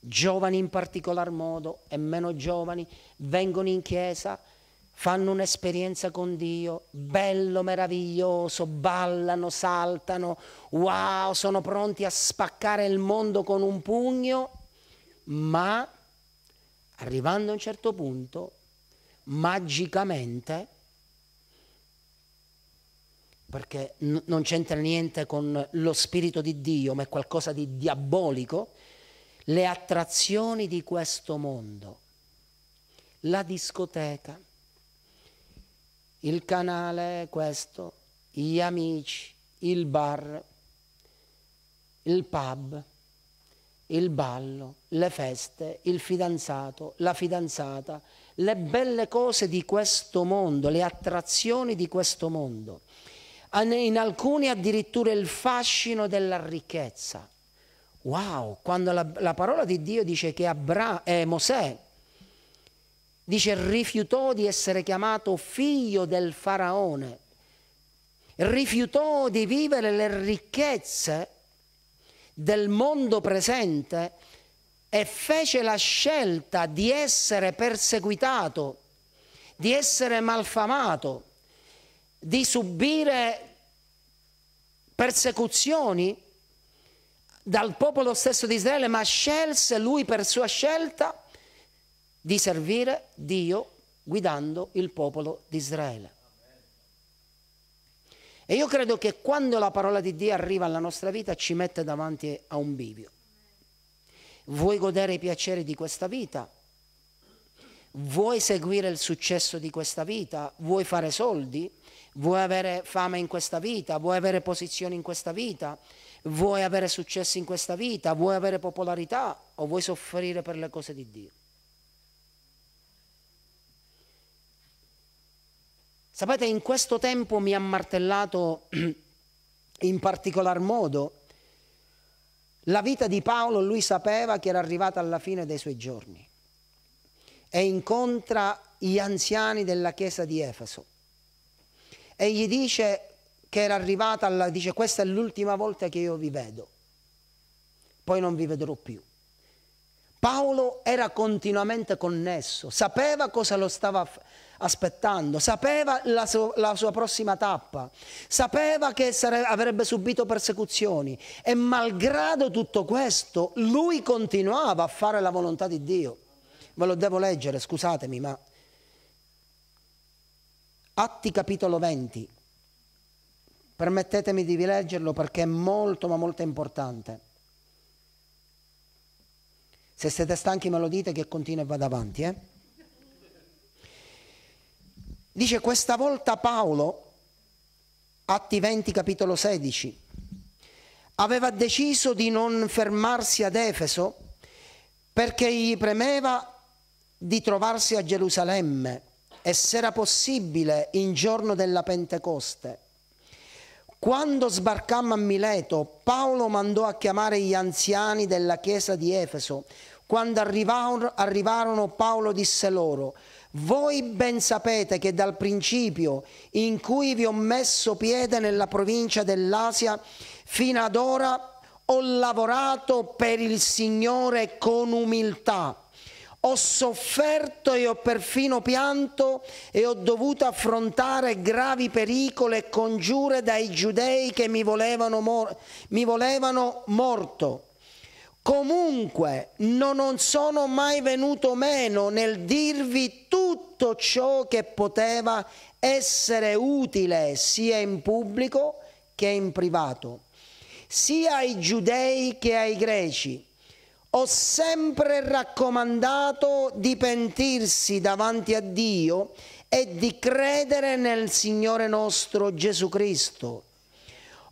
giovani in particolar modo e meno giovani, vengono in chiesa, fanno un'esperienza con Dio, bello, meraviglioso, ballano, saltano, wow, sono pronti a spaccare il mondo con un pugno ma arrivando a un certo punto, magicamente, perché n- non c'entra niente con lo Spirito di Dio, ma è qualcosa di diabolico, le attrazioni di questo mondo, la discoteca, il canale questo, gli amici, il bar, il pub, il ballo, le feste, il fidanzato, la fidanzata, le belle cose di questo mondo, le attrazioni di questo mondo. Ah, in alcuni addirittura il fascino della ricchezza. Wow, quando la, la parola di Dio dice che Abra, eh, Mosè dice rifiutò di essere chiamato figlio del faraone, rifiutò di vivere le ricchezze del mondo presente e fece la scelta di essere perseguitato, di essere malfamato, di subire persecuzioni dal popolo stesso di Israele, ma scelse lui per sua scelta di servire Dio guidando il popolo di Israele. E io credo che quando la parola di Dio arriva alla nostra vita ci mette davanti a un bivio. Vuoi godere i piaceri di questa vita? Vuoi seguire il successo di questa vita? Vuoi fare soldi? Vuoi avere fame in questa vita? Vuoi avere posizioni in questa vita? Vuoi avere successo in questa vita? Vuoi avere popolarità? O vuoi soffrire per le cose di Dio? Sapete, in questo tempo mi ha martellato in particolar modo la vita di Paolo, lui sapeva che era arrivata alla fine dei suoi giorni e incontra gli anziani della chiesa di Efeso e gli dice che era arrivata, alla, dice questa è l'ultima volta che io vi vedo, poi non vi vedrò più. Paolo era continuamente connesso, sapeva cosa lo stava, aspettando, sapeva la, so, la sua prossima tappa, sapeva che sare, avrebbe subito persecuzioni e malgrado tutto questo lui continuava a fare la volontà di Dio. Ve lo devo leggere, scusatemi, ma Atti capitolo 20. Permettetemi di rileggerlo perché è molto ma molto importante. Se siete stanchi me lo dite che continuo e vado avanti, eh? Dice questa volta Paolo, Atti 20 capitolo 16, aveva deciso di non fermarsi ad Efeso perché gli premeva di trovarsi a Gerusalemme e se era possibile in giorno della Pentecoste. Quando sbarcammo a Mileto, Paolo mandò a chiamare gli anziani della chiesa di Efeso. Quando arrivarono, arrivarono Paolo disse loro, voi ben sapete che dal principio in cui vi ho messo piede nella provincia dell'Asia, fino ad ora ho lavorato per il Signore con umiltà. Ho sofferto e ho perfino pianto e ho dovuto affrontare gravi pericoli e congiure dai giudei che mi volevano, mor mi volevano morto. Comunque no, non sono mai venuto meno nel dirvi tutto ciò che poteva essere utile sia in pubblico che in privato, sia ai giudei che ai greci. Ho sempre raccomandato di pentirsi davanti a Dio e di credere nel Signore nostro Gesù Cristo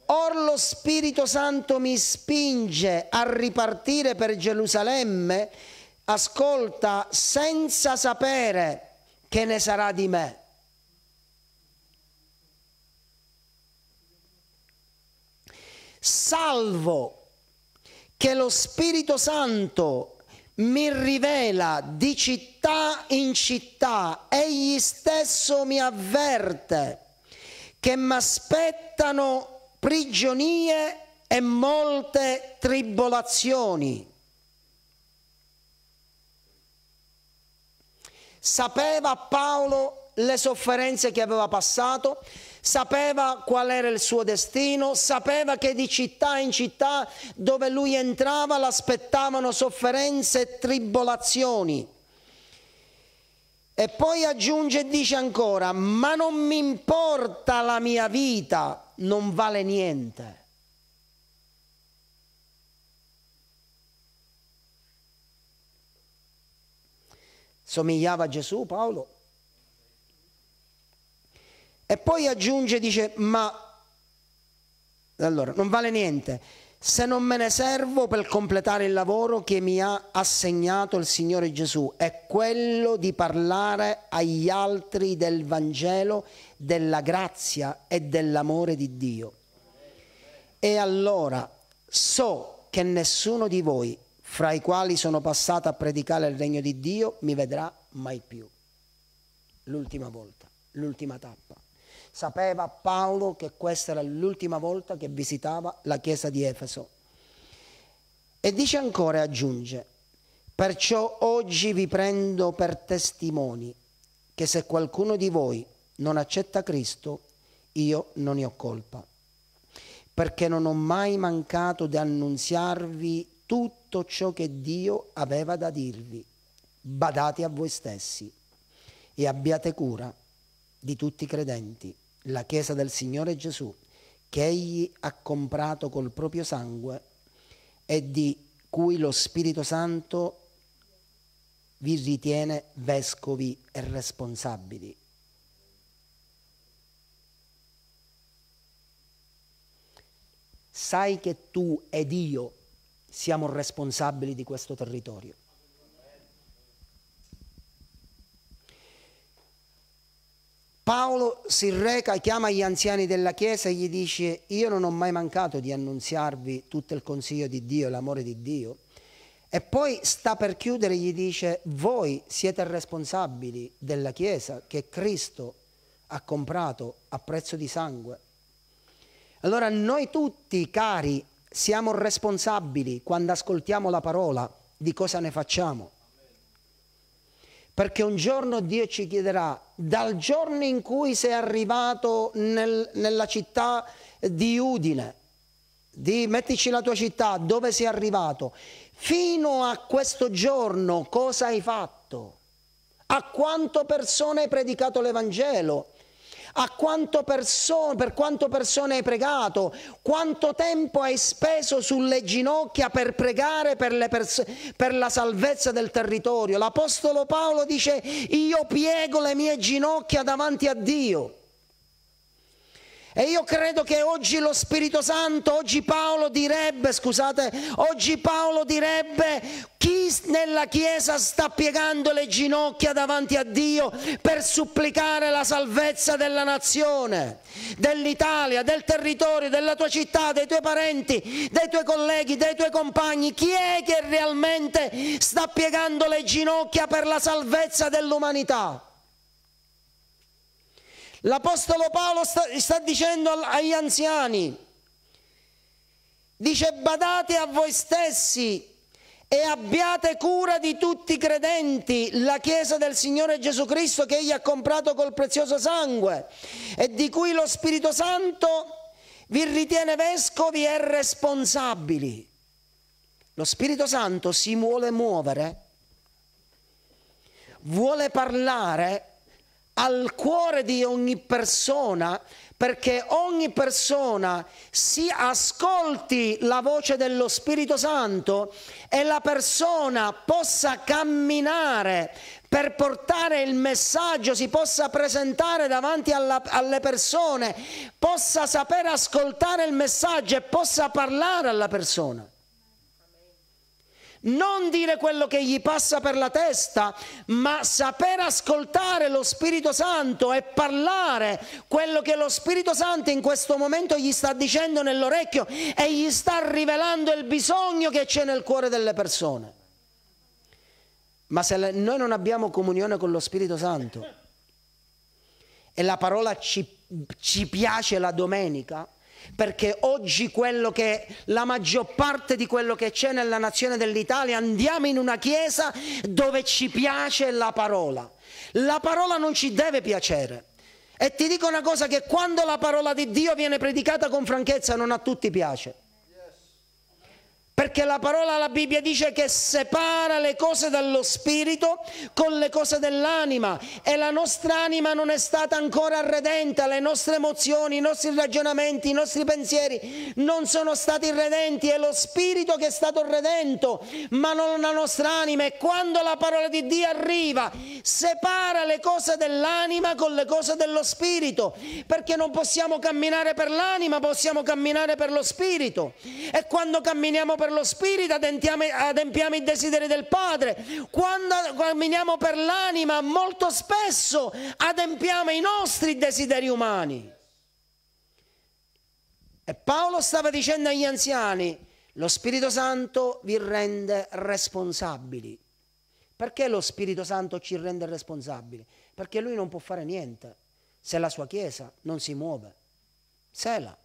Or lo Spirito Santo mi spinge a ripartire per Gerusalemme, ascolta senza sapere che ne sarà di me. Salvo che lo Spirito Santo mi rivela di città in città, egli stesso mi avverte che mi aspettano prigionie e molte tribolazioni. Sapeva Paolo le sofferenze che aveva passato, sapeva qual era il suo destino, sapeva che di città in città dove lui entrava l'aspettavano sofferenze e tribolazioni. E poi aggiunge e dice ancora, ma non mi importa la mia vita, non vale niente. Somigliava a Gesù Paolo? E poi aggiunge, dice, ma allora, non vale niente se non me ne servo per completare il lavoro che mi ha assegnato il Signore Gesù, è quello di parlare agli altri del Vangelo, della grazia e dell'amore di Dio. E allora so che nessuno di voi, fra i quali sono passato a predicare il regno di Dio, mi vedrà mai più. L'ultima volta, l'ultima tappa. Sapeva Paolo che questa era l'ultima volta che visitava la chiesa di Efeso. E dice ancora e aggiunge, perciò oggi vi prendo per testimoni che se qualcuno di voi non accetta Cristo, io non ne ho colpa, perché non ho mai mancato di annunziarvi tutto ciò che Dio aveva da dirvi. Badate a voi stessi e abbiate cura di tutti i credenti la Chiesa del Signore Gesù, che egli ha comprato col proprio sangue e di cui lo Spirito Santo vi ritiene vescovi e responsabili. Sai che tu ed io siamo responsabili di questo territorio. Paolo si reca, chiama gli anziani della Chiesa e gli dice, io non ho mai mancato di annunziarvi tutto il consiglio di Dio, l'amore di Dio. E poi sta per chiudere, e gli dice, voi siete responsabili della Chiesa che Cristo ha comprato a prezzo di sangue. Allora noi tutti, cari, siamo responsabili quando ascoltiamo la parola di cosa ne facciamo perché un giorno Dio ci chiederà, dal giorno in cui sei arrivato nel, nella città di Udine, di mettici la tua città, dove sei arrivato, fino a questo giorno cosa hai fatto? A quante persone hai predicato l'Evangelo? a quanto perso- per quanto persone hai pregato, quanto tempo hai speso sulle ginocchia per pregare per, pers- per la salvezza del territorio. L'Apostolo Paolo dice io piego le mie ginocchia davanti a Dio. E io credo che oggi lo Spirito Santo, oggi Paolo direbbe, scusate, oggi Paolo direbbe chi nella Chiesa sta piegando le ginocchia davanti a Dio per supplicare la salvezza della nazione, dell'Italia, del territorio, della tua città, dei tuoi parenti, dei tuoi colleghi, dei tuoi compagni. Chi è che realmente sta piegando le ginocchia per la salvezza dell'umanità? L'Apostolo Paolo sta, sta dicendo agli anziani, dice badate a voi stessi e abbiate cura di tutti i credenti, la Chiesa del Signore Gesù Cristo che Egli ha comprato col prezioso sangue e di cui lo Spirito Santo vi ritiene vescovi e responsabili. Lo Spirito Santo si vuole muovere, vuole parlare al cuore di ogni persona perché ogni persona si ascolti la voce dello Spirito Santo e la persona possa camminare per portare il messaggio, si possa presentare davanti alla, alle persone, possa saper ascoltare il messaggio e possa parlare alla persona non dire quello che gli passa per la testa, ma saper ascoltare lo Spirito Santo e parlare quello che lo Spirito Santo in questo momento gli sta dicendo nell'orecchio e gli sta rivelando il bisogno che c'è nel cuore delle persone. Ma se noi non abbiamo comunione con lo Spirito Santo e la parola ci, ci piace la domenica, perché oggi che, la maggior parte di quello che c'è nella nazione dell'Italia andiamo in una chiesa dove ci piace la parola. La parola non ci deve piacere. E ti dico una cosa che quando la parola di Dio viene predicata con franchezza non a tutti piace. Perché la parola, alla Bibbia dice che separa le cose dallo spirito con le cose dell'anima e la nostra anima non è stata ancora redenta, le nostre emozioni, i nostri ragionamenti, i nostri pensieri non sono stati redenti, è lo spirito che è stato redento, ma non la nostra anima. E quando la parola di Dio arriva, separa le cose dell'anima con le cose dello spirito, perché non possiamo camminare per l'anima, possiamo camminare per lo spirito. E quando camminiamo per per lo Spirito adempiamo i desideri del Padre, quando camminiamo per l'anima molto spesso adempiamo i nostri desideri umani. E Paolo stava dicendo agli anziani, lo Spirito Santo vi rende responsabili. Perché lo Spirito Santo ci rende responsabili? Perché lui non può fare niente se la sua Chiesa non si muove. Sela.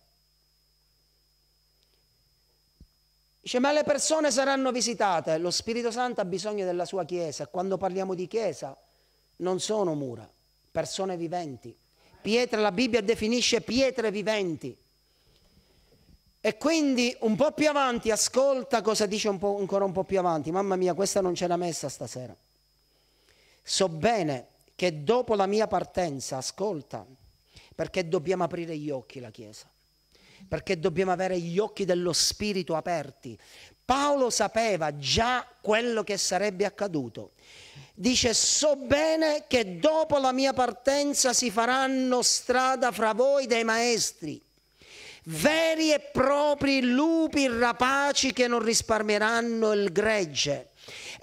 Dice, ma le persone saranno visitate, lo Spirito Santo ha bisogno della sua Chiesa. Quando parliamo di Chiesa, non sono mura, persone viventi. Pietre, la Bibbia definisce pietre viventi. E quindi un po' più avanti, ascolta cosa dice un ancora un po' più avanti. Mamma mia, questa non c'è l'ha messa stasera. So bene che dopo la mia partenza, ascolta, perché dobbiamo aprire gli occhi la Chiesa perché dobbiamo avere gli occhi dello Spirito aperti. Paolo sapeva già quello che sarebbe accaduto. Dice, so bene che dopo la mia partenza si faranno strada fra voi dei maestri, veri e propri lupi rapaci che non risparmieranno il gregge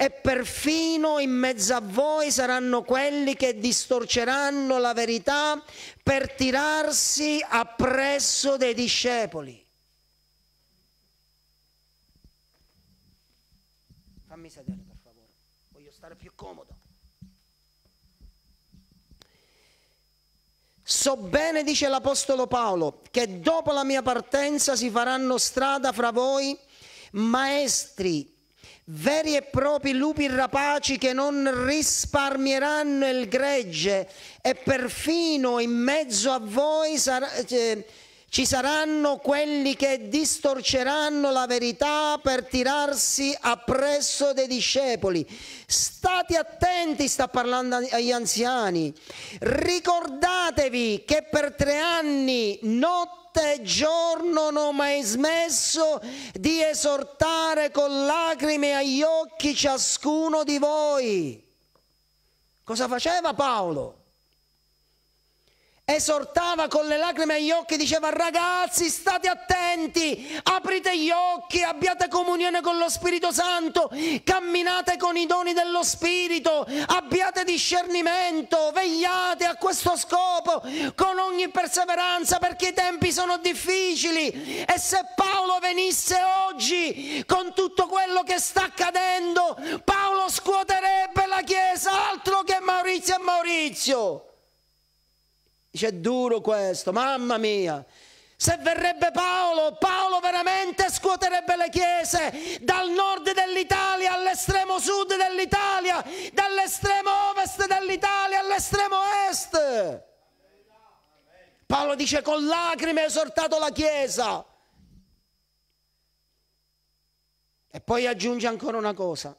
e perfino in mezzo a voi saranno quelli che distorceranno la verità per tirarsi appresso dei discepoli. Fammi sedere per favore, voglio stare più comodo. So bene, dice l'Apostolo Paolo, che dopo la mia partenza si faranno strada fra voi maestri veri e propri lupi rapaci che non risparmieranno il gregge e perfino in mezzo a voi saranno... eh, ci saranno quelli che distorceranno la verità per tirarsi appresso dei discepoli. State attenti, sta parlando agli anziani. Ricordatevi che per tre anni, notte e giorno, non ho mai smesso di esortare con lacrime agli occhi ciascuno di voi. Cosa faceva Paolo? esortava con le lacrime agli occhi, diceva ragazzi state attenti, aprite gli occhi, abbiate comunione con lo Spirito Santo, camminate con i doni dello Spirito, abbiate discernimento, vegliate a questo scopo con ogni perseveranza perché i tempi sono difficili e se Paolo venisse oggi con tutto quello che sta accadendo, Paolo scuoterebbe la Chiesa altro che Maurizio e Maurizio. Dice, è duro questo, mamma mia. Se verrebbe Paolo, Paolo veramente scuoterebbe le chiese dal nord dell'Italia all'estremo sud dell'Italia, dall'estremo ovest dell'Italia all'estremo est. Paolo dice con lacrime ha esortato la chiesa. E poi aggiunge ancora una cosa.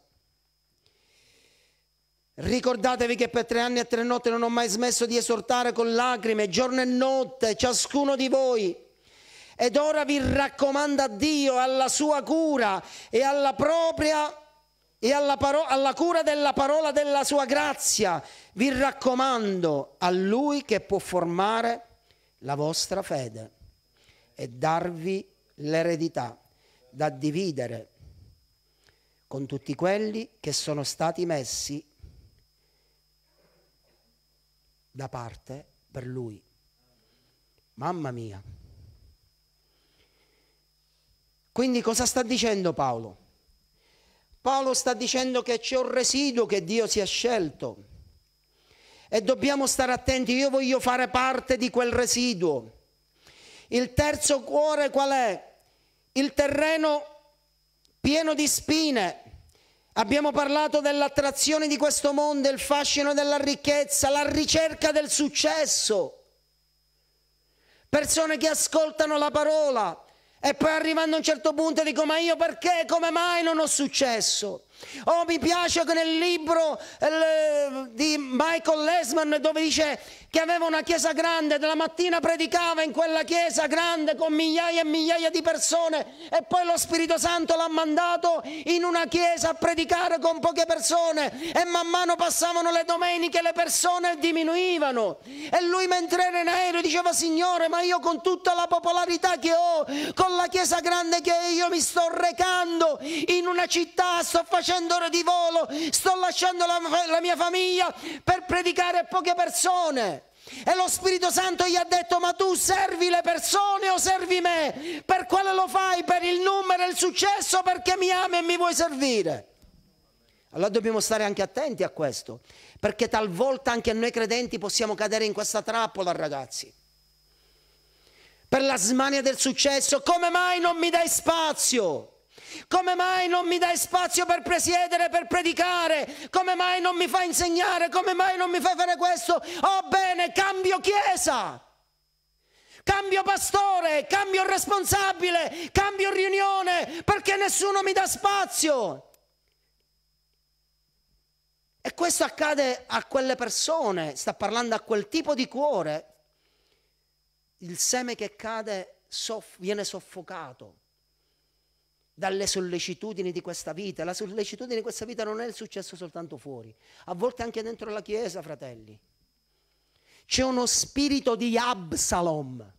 Ricordatevi che per tre anni e tre notti non ho mai smesso di esortare con lacrime, giorno e notte, ciascuno di voi. Ed ora vi raccomando a Dio, alla sua cura e alla propria e alla, paro- alla cura della parola della sua grazia. Vi raccomando a Lui che può formare la vostra fede e darvi l'eredità da dividere con tutti quelli che sono stati messi da parte per lui. Mamma mia. Quindi cosa sta dicendo Paolo? Paolo sta dicendo che c'è un residuo che Dio si è scelto e dobbiamo stare attenti, io voglio fare parte di quel residuo. Il terzo cuore qual è? Il terreno pieno di spine, Abbiamo parlato dell'attrazione di questo mondo, il fascino della ricchezza, la ricerca del successo. Persone che ascoltano la parola e poi arrivando a un certo punto dico ma io perché, come mai non ho successo? Oh, mi piace che nel libro eh, di Michael Lesman dove dice che aveva una chiesa grande, della mattina predicava in quella chiesa grande con migliaia e migliaia di persone e poi lo Spirito Santo l'ha mandato in una chiesa a predicare con poche persone e man mano passavano le domeniche le persone diminuivano e lui mentre era in aereo diceva Signore ma io con tutta la popolarità che ho, con la chiesa grande che io mi sto recando una città, sto facendo ore di volo, sto lasciando la, la mia famiglia per predicare a poche persone. E lo Spirito Santo gli ha detto, ma tu servi le persone o servi me? Per quale lo fai? Per il numero e il successo? Perché mi ami e mi vuoi servire? Allora dobbiamo stare anche attenti a questo, perché talvolta anche noi credenti possiamo cadere in questa trappola, ragazzi. Per la smania del successo, come mai non mi dai spazio? Come mai non mi dai spazio per presiedere, per predicare? Come mai non mi fai insegnare? Come mai non mi fai fare questo? Oh bene, cambio chiesa! Cambio pastore, cambio responsabile, cambio riunione, perché nessuno mi dà spazio. E questo accade a quelle persone, sta parlando a quel tipo di cuore. Il seme che cade soff- viene soffocato dalle sollecitudini di questa vita. La sollecitudine di questa vita non è il successo soltanto fuori, a volte anche dentro la Chiesa, fratelli. C'è uno spirito di Absalom.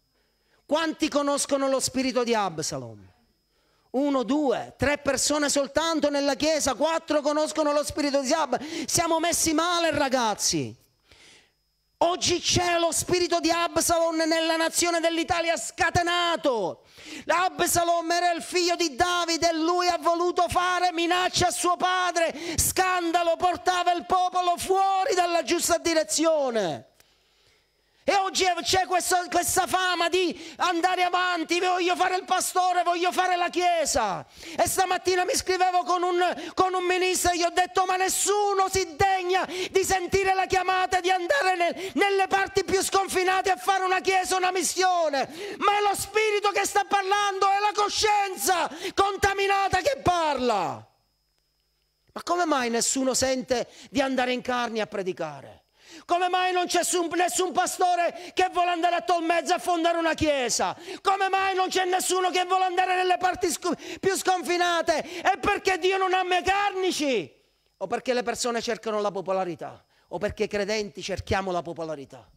Quanti conoscono lo spirito di Absalom? Uno, due, tre persone soltanto nella Chiesa, quattro conoscono lo spirito di Absalom. Siamo messi male, ragazzi. Oggi c'è lo spirito di Absalom nella nazione dell'Italia scatenato. Absalom era il figlio di Davide e lui ha voluto fare minaccia a suo padre. Scandalo portava il popolo fuori dalla giusta direzione. E oggi c'è questa, questa fama di andare avanti, voglio fare il pastore, voglio fare la chiesa. E stamattina mi scrivevo con un, con un ministro e gli ho detto ma nessuno si degna di sentire la chiamata di andare nel, nelle parti più sconfinate a fare una chiesa, una missione. Ma è lo spirito che sta parlando, è la coscienza contaminata che parla. Ma come mai nessuno sente di andare in carne a predicare? Come mai non c'è nessun, pastore che vuole andare a Tolmezzo a fondare una chiesa? Come mai non c'è nessuno che vuole andare nelle parti più sconfinate? È perché Dio non ha carnici? O perché le persone cercano la popolarità? O perché i credenti cerchiamo la popolarità?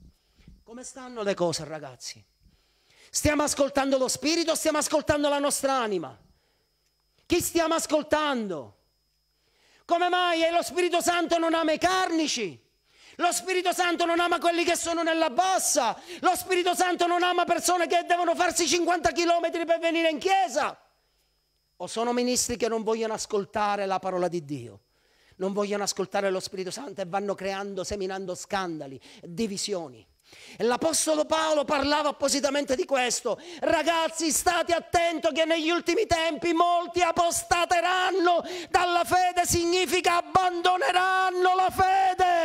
Come stanno le cose, ragazzi? Stiamo ascoltando lo spirito, o stiamo ascoltando la nostra anima. Chi stiamo ascoltando? Come mai eh, lo Spirito Santo non ama i carnici? Lo Spirito Santo non ama quelli che sono nella bassa. Lo Spirito Santo non ama persone che devono farsi 50 chilometri per venire in chiesa. O sono ministri che non vogliono ascoltare la parola di Dio. Non vogliono ascoltare lo Spirito Santo e vanno creando, seminando scandali, divisioni. E l'Apostolo Paolo parlava appositamente di questo. Ragazzi, state attento che negli ultimi tempi molti apostateranno dalla fede, significa abbandoneranno la fede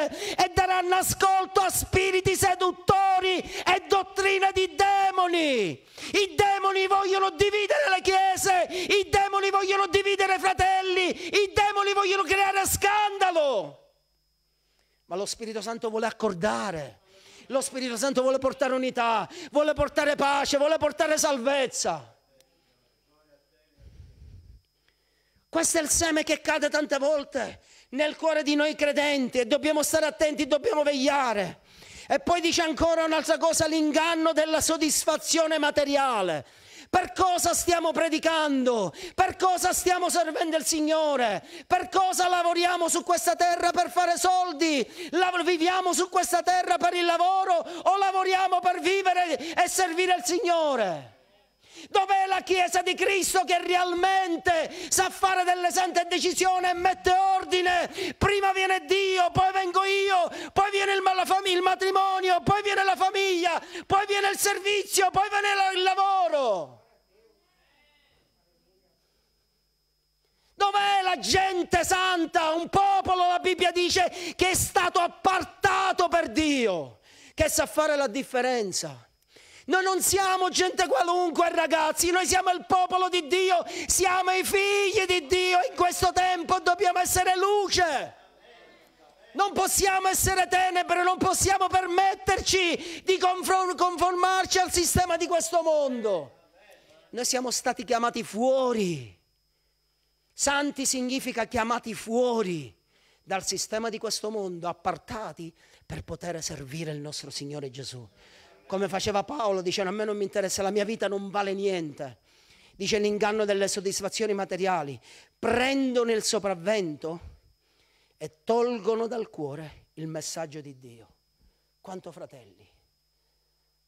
ascolto a spiriti seduttori e dottrina di demoni. I demoni vogliono dividere le chiese, i demoni vogliono dividere fratelli, i demoni vogliono creare scandalo. Ma lo Spirito Santo vuole accordare, lo Spirito Santo vuole portare unità, vuole portare pace, vuole portare salvezza. Questo è il seme che cade tante volte nel cuore di noi credenti e dobbiamo stare attenti, dobbiamo vegliare. E poi dice ancora un'altra cosa, l'inganno della soddisfazione materiale. Per cosa stiamo predicando? Per cosa stiamo servendo il Signore? Per cosa lavoriamo su questa terra per fare soldi? Lav- viviamo su questa terra per il lavoro o lavoriamo per vivere e servire il Signore? Dov'è la Chiesa di Cristo che realmente sa fare delle sante decisioni e mette ordine? Prima viene Dio, poi vengo io, poi viene il, il matrimonio, poi viene la famiglia, poi viene il servizio, poi viene la, il lavoro. Dov'è la gente santa? Un popolo, la Bibbia dice, che è stato appartato per Dio, che sa fare la differenza. Noi non siamo gente qualunque ragazzi, noi siamo il popolo di Dio, siamo i figli di Dio, in questo tempo dobbiamo essere luce. Non possiamo essere tenebre, non possiamo permetterci di conformarci al sistema di questo mondo. Noi siamo stati chiamati fuori. Santi significa chiamati fuori dal sistema di questo mondo, appartati per poter servire il nostro Signore Gesù come faceva Paolo, dicendo a me non mi interessa, la mia vita non vale niente. Dice l'inganno delle soddisfazioni materiali, prendono il sopravvento e tolgono dal cuore il messaggio di Dio. Quanto fratelli,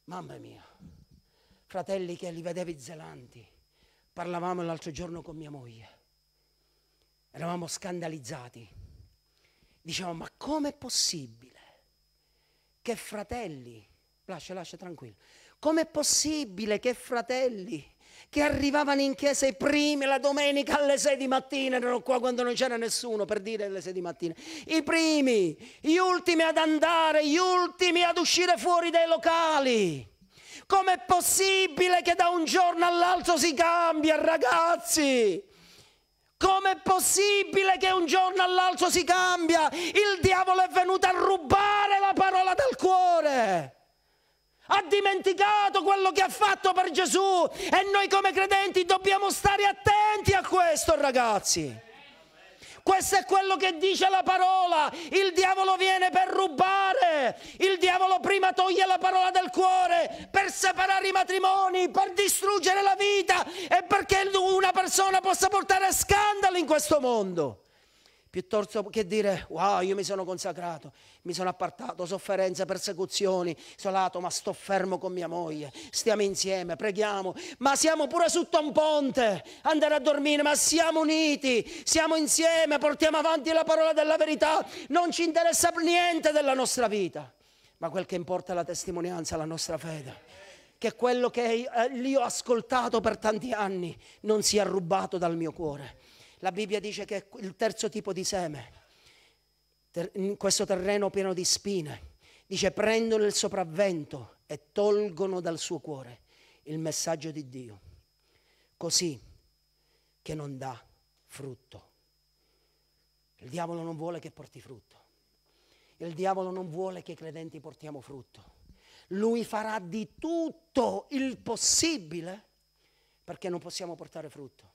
mamma mia, fratelli che li vedevi zelanti, parlavamo l'altro giorno con mia moglie, eravamo scandalizzati, dicevamo ma com'è possibile che fratelli lascia, lascia tranquillo. Com'è possibile che fratelli che arrivavano in chiesa i primi la domenica alle 6 di mattina, erano qua quando non c'era nessuno per dire alle 6 di mattina, i primi, gli ultimi ad andare, gli ultimi ad uscire fuori dai locali. Com'è possibile che da un giorno all'altro si cambia, ragazzi? Com'è possibile che un giorno all'altro si cambia? Il diavolo è venuto a rubare la parola dal cuore ha dimenticato quello che ha fatto per Gesù e noi come credenti dobbiamo stare attenti a questo ragazzi. Questo è quello che dice la parola. Il diavolo viene per rubare. Il diavolo prima toglie la parola del cuore per separare i matrimoni, per distruggere la vita e perché una persona possa portare scandalo in questo mondo piuttosto che dire wow io mi sono consacrato, mi sono appartato, sofferenze, persecuzioni, isolato, ma sto fermo con mia moglie, stiamo insieme, preghiamo, ma siamo pure sotto un ponte, andare a dormire, ma siamo uniti, siamo insieme, portiamo avanti la parola della verità, non ci interessa niente della nostra vita, ma quel che importa è la testimonianza, la nostra fede. Che quello che eh, io ho ascoltato per tanti anni non sia rubato dal mio cuore la Bibbia dice che è il terzo tipo di seme, ter- in questo terreno pieno di spine. Dice prendono il sopravvento e tolgono dal suo cuore il messaggio di Dio, così che non dà frutto. Il diavolo non vuole che porti frutto. Il diavolo non vuole che i credenti portiamo frutto. Lui farà di tutto il possibile perché non possiamo portare frutto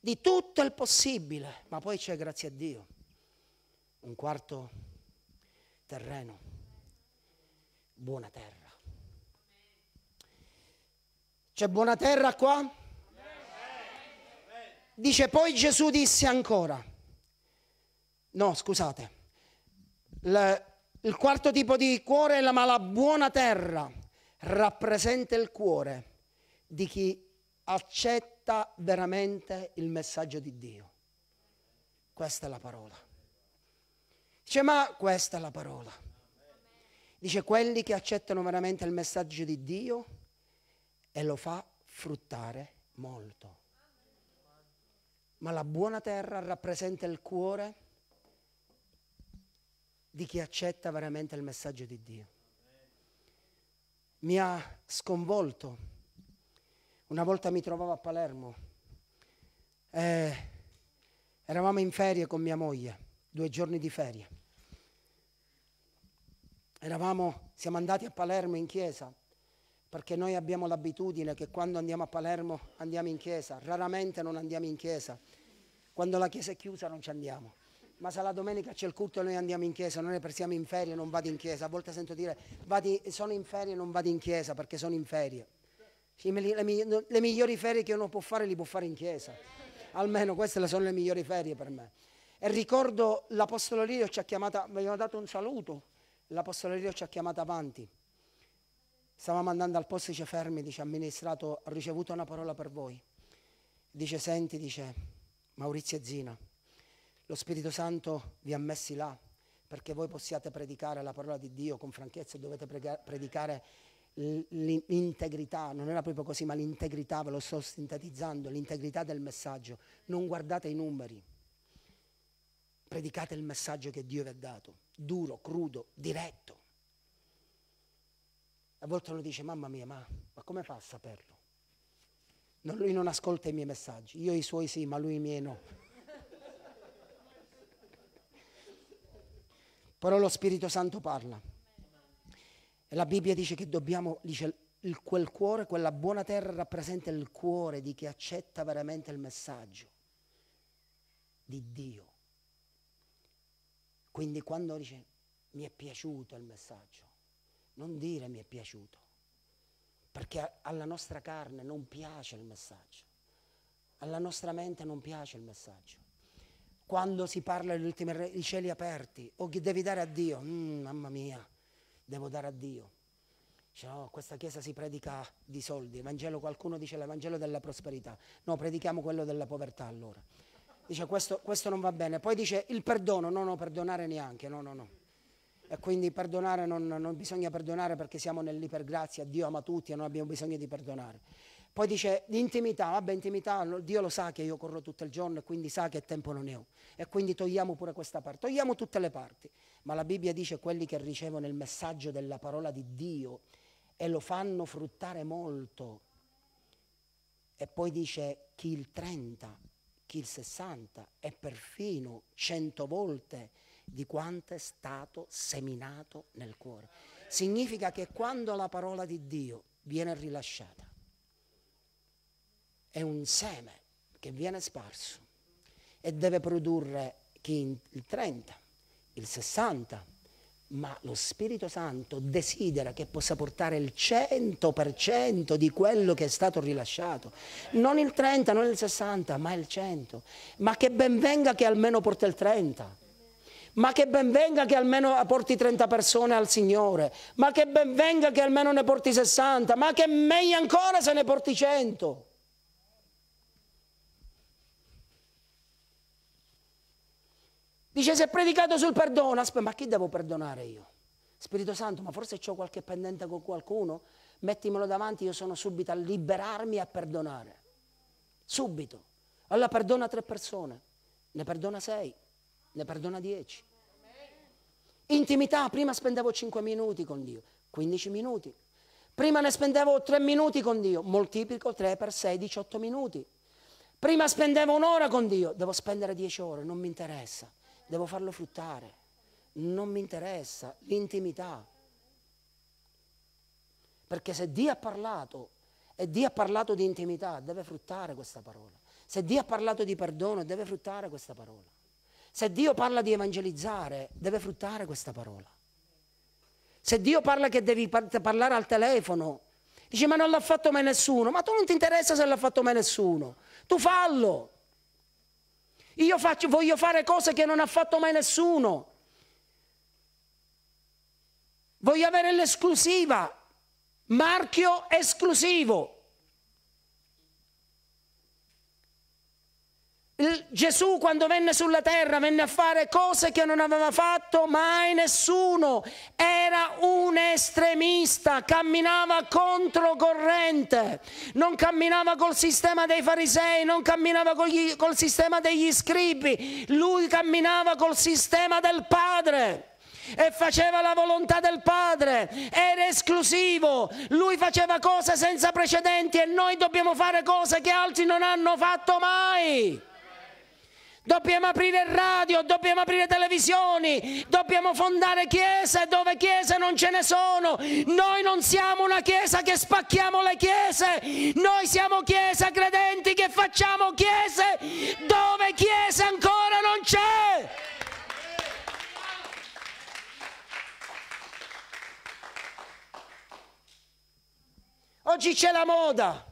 di tutto il possibile, ma poi c'è, grazie a Dio, un quarto terreno, buona terra. C'è buona terra qua? Dice poi Gesù disse ancora, no scusate, il, il quarto tipo di cuore ma la buona terra, rappresenta il cuore di chi accetta veramente il messaggio di Dio. Questa è la parola. Dice, ma questa è la parola. Dice, quelli che accettano veramente il messaggio di Dio e lo fa fruttare molto. Ma la buona terra rappresenta il cuore di chi accetta veramente il messaggio di Dio. Mi ha sconvolto una volta mi trovavo a Palermo, eh, eravamo in ferie con mia moglie, due giorni di ferie. Eravamo, siamo andati a Palermo in chiesa, perché noi abbiamo l'abitudine che quando andiamo a Palermo andiamo in chiesa, raramente non andiamo in chiesa, quando la chiesa è chiusa non ci andiamo ma se la domenica c'è il culto e noi andiamo in chiesa, noi siamo in ferie, non vado in chiesa. A volte sento dire, vado, sono in ferie, e non vado in chiesa perché sono in ferie. Le migliori ferie che uno può fare li può fare in chiesa. Almeno queste sono le migliori ferie per me. E ricordo l'Apostolo Lirio ci ha chiamato, mi aveva dato un saluto, l'Apostolo Lirio ci ha chiamato avanti. Stavamo andando al posto, dice fermi, dice amministrato, ho ricevuto una parola per voi. Dice senti, dice Maurizio Zina, lo Spirito Santo vi ha messi là perché voi possiate predicare la parola di Dio con franchezza e dovete predicare l'integrità, non era proprio così, ma l'integrità, ve lo sto sintetizzando, l'integrità del messaggio. Non guardate i numeri, predicate il messaggio che Dio vi ha dato, duro, crudo, diretto. A volte uno dice, mamma mia, ma, ma come fa a saperlo? Non, lui non ascolta i miei messaggi, io i suoi sì, ma lui i miei no. Però lo Spirito Santo parla e la Bibbia dice che dobbiamo, dice, il, quel cuore, quella buona terra rappresenta il cuore di chi accetta veramente il messaggio di Dio. Quindi quando dice mi è piaciuto il messaggio, non dire mi è piaciuto, perché alla nostra carne non piace il messaggio, alla nostra mente non piace il messaggio. Quando si parla degli ultimi cieli aperti, o oh, che devi dare a Dio, mm, mamma mia, devo dare a Dio. Dice, no, questa chiesa si predica di soldi, Vangelo, qualcuno dice l'Evangelo della prosperità, no, predichiamo quello della povertà allora. Dice, questo, questo non va bene. Poi dice, il perdono, no, no, perdonare neanche, no, no, no. E quindi perdonare non, non bisogna perdonare perché siamo nell'ipergrazia, Dio ama tutti e non abbiamo bisogno di perdonare. Poi dice l'intimità, vabbè intimità, Dio lo sa che io corro tutto il giorno e quindi sa che tempo non ne ho. E quindi togliamo pure questa parte, togliamo tutte le parti ma la Bibbia dice quelli che ricevono il messaggio della parola di Dio e lo fanno fruttare molto. E poi dice chi il 30, chi il 60 e perfino 100 volte di quanto è stato seminato nel cuore. Significa che quando la parola di Dio viene rilasciata, è un seme che viene sparso e deve produrre chi il 30, il 60, ma lo Spirito Santo desidera che possa portare il 100% di quello che è stato rilasciato. Non il 30, non il 60, ma il 100. Ma che ben venga che almeno porti il 30. Ma che ben venga che almeno porti 30 persone al Signore. Ma che ben venga che almeno ne porti 60. Ma che meglio ancora se ne porti 100. Dice, se è predicato sul perdono. ma chi devo perdonare io? Spirito Santo, ma forse ho qualche pendente con qualcuno? Mettimelo davanti, io sono subito a liberarmi e a perdonare. Subito. Allora perdona tre persone, ne perdona sei, ne perdona dieci. Intimità, prima spendevo cinque minuti con Dio, quindici minuti. Prima ne spendevo tre minuti con Dio, moltiplico tre per sei, diciotto minuti. Prima spendevo un'ora con Dio, devo spendere dieci ore, non mi interessa devo farlo fruttare, non mi interessa l'intimità. Perché se Dio ha parlato e Dio ha parlato di intimità, deve fruttare questa parola. Se Dio ha parlato di perdono, deve fruttare questa parola. Se Dio parla di evangelizzare, deve fruttare questa parola. Se Dio parla che devi par- parlare al telefono, dici ma non l'ha fatto mai nessuno, ma tu non ti interessa se l'ha fatto mai nessuno, tu fallo. Io faccio, voglio fare cose che non ha fatto mai nessuno. Voglio avere l'esclusiva, marchio esclusivo. Gesù quando venne sulla terra venne a fare cose che non aveva fatto mai nessuno, era un estremista, camminava controcorrente, non camminava col sistema dei farisei, non camminava gli, col sistema degli scribi, lui camminava col sistema del Padre e faceva la volontà del Padre, era esclusivo, lui faceva cose senza precedenti e noi dobbiamo fare cose che altri non hanno fatto mai. Dobbiamo aprire radio, dobbiamo aprire televisioni, dobbiamo fondare chiese dove chiese non ce ne sono. Noi non siamo una chiesa che spacchiamo le chiese, noi siamo chiesa credenti che facciamo chiese dove chiesa ancora non c'è. Oggi c'è la moda,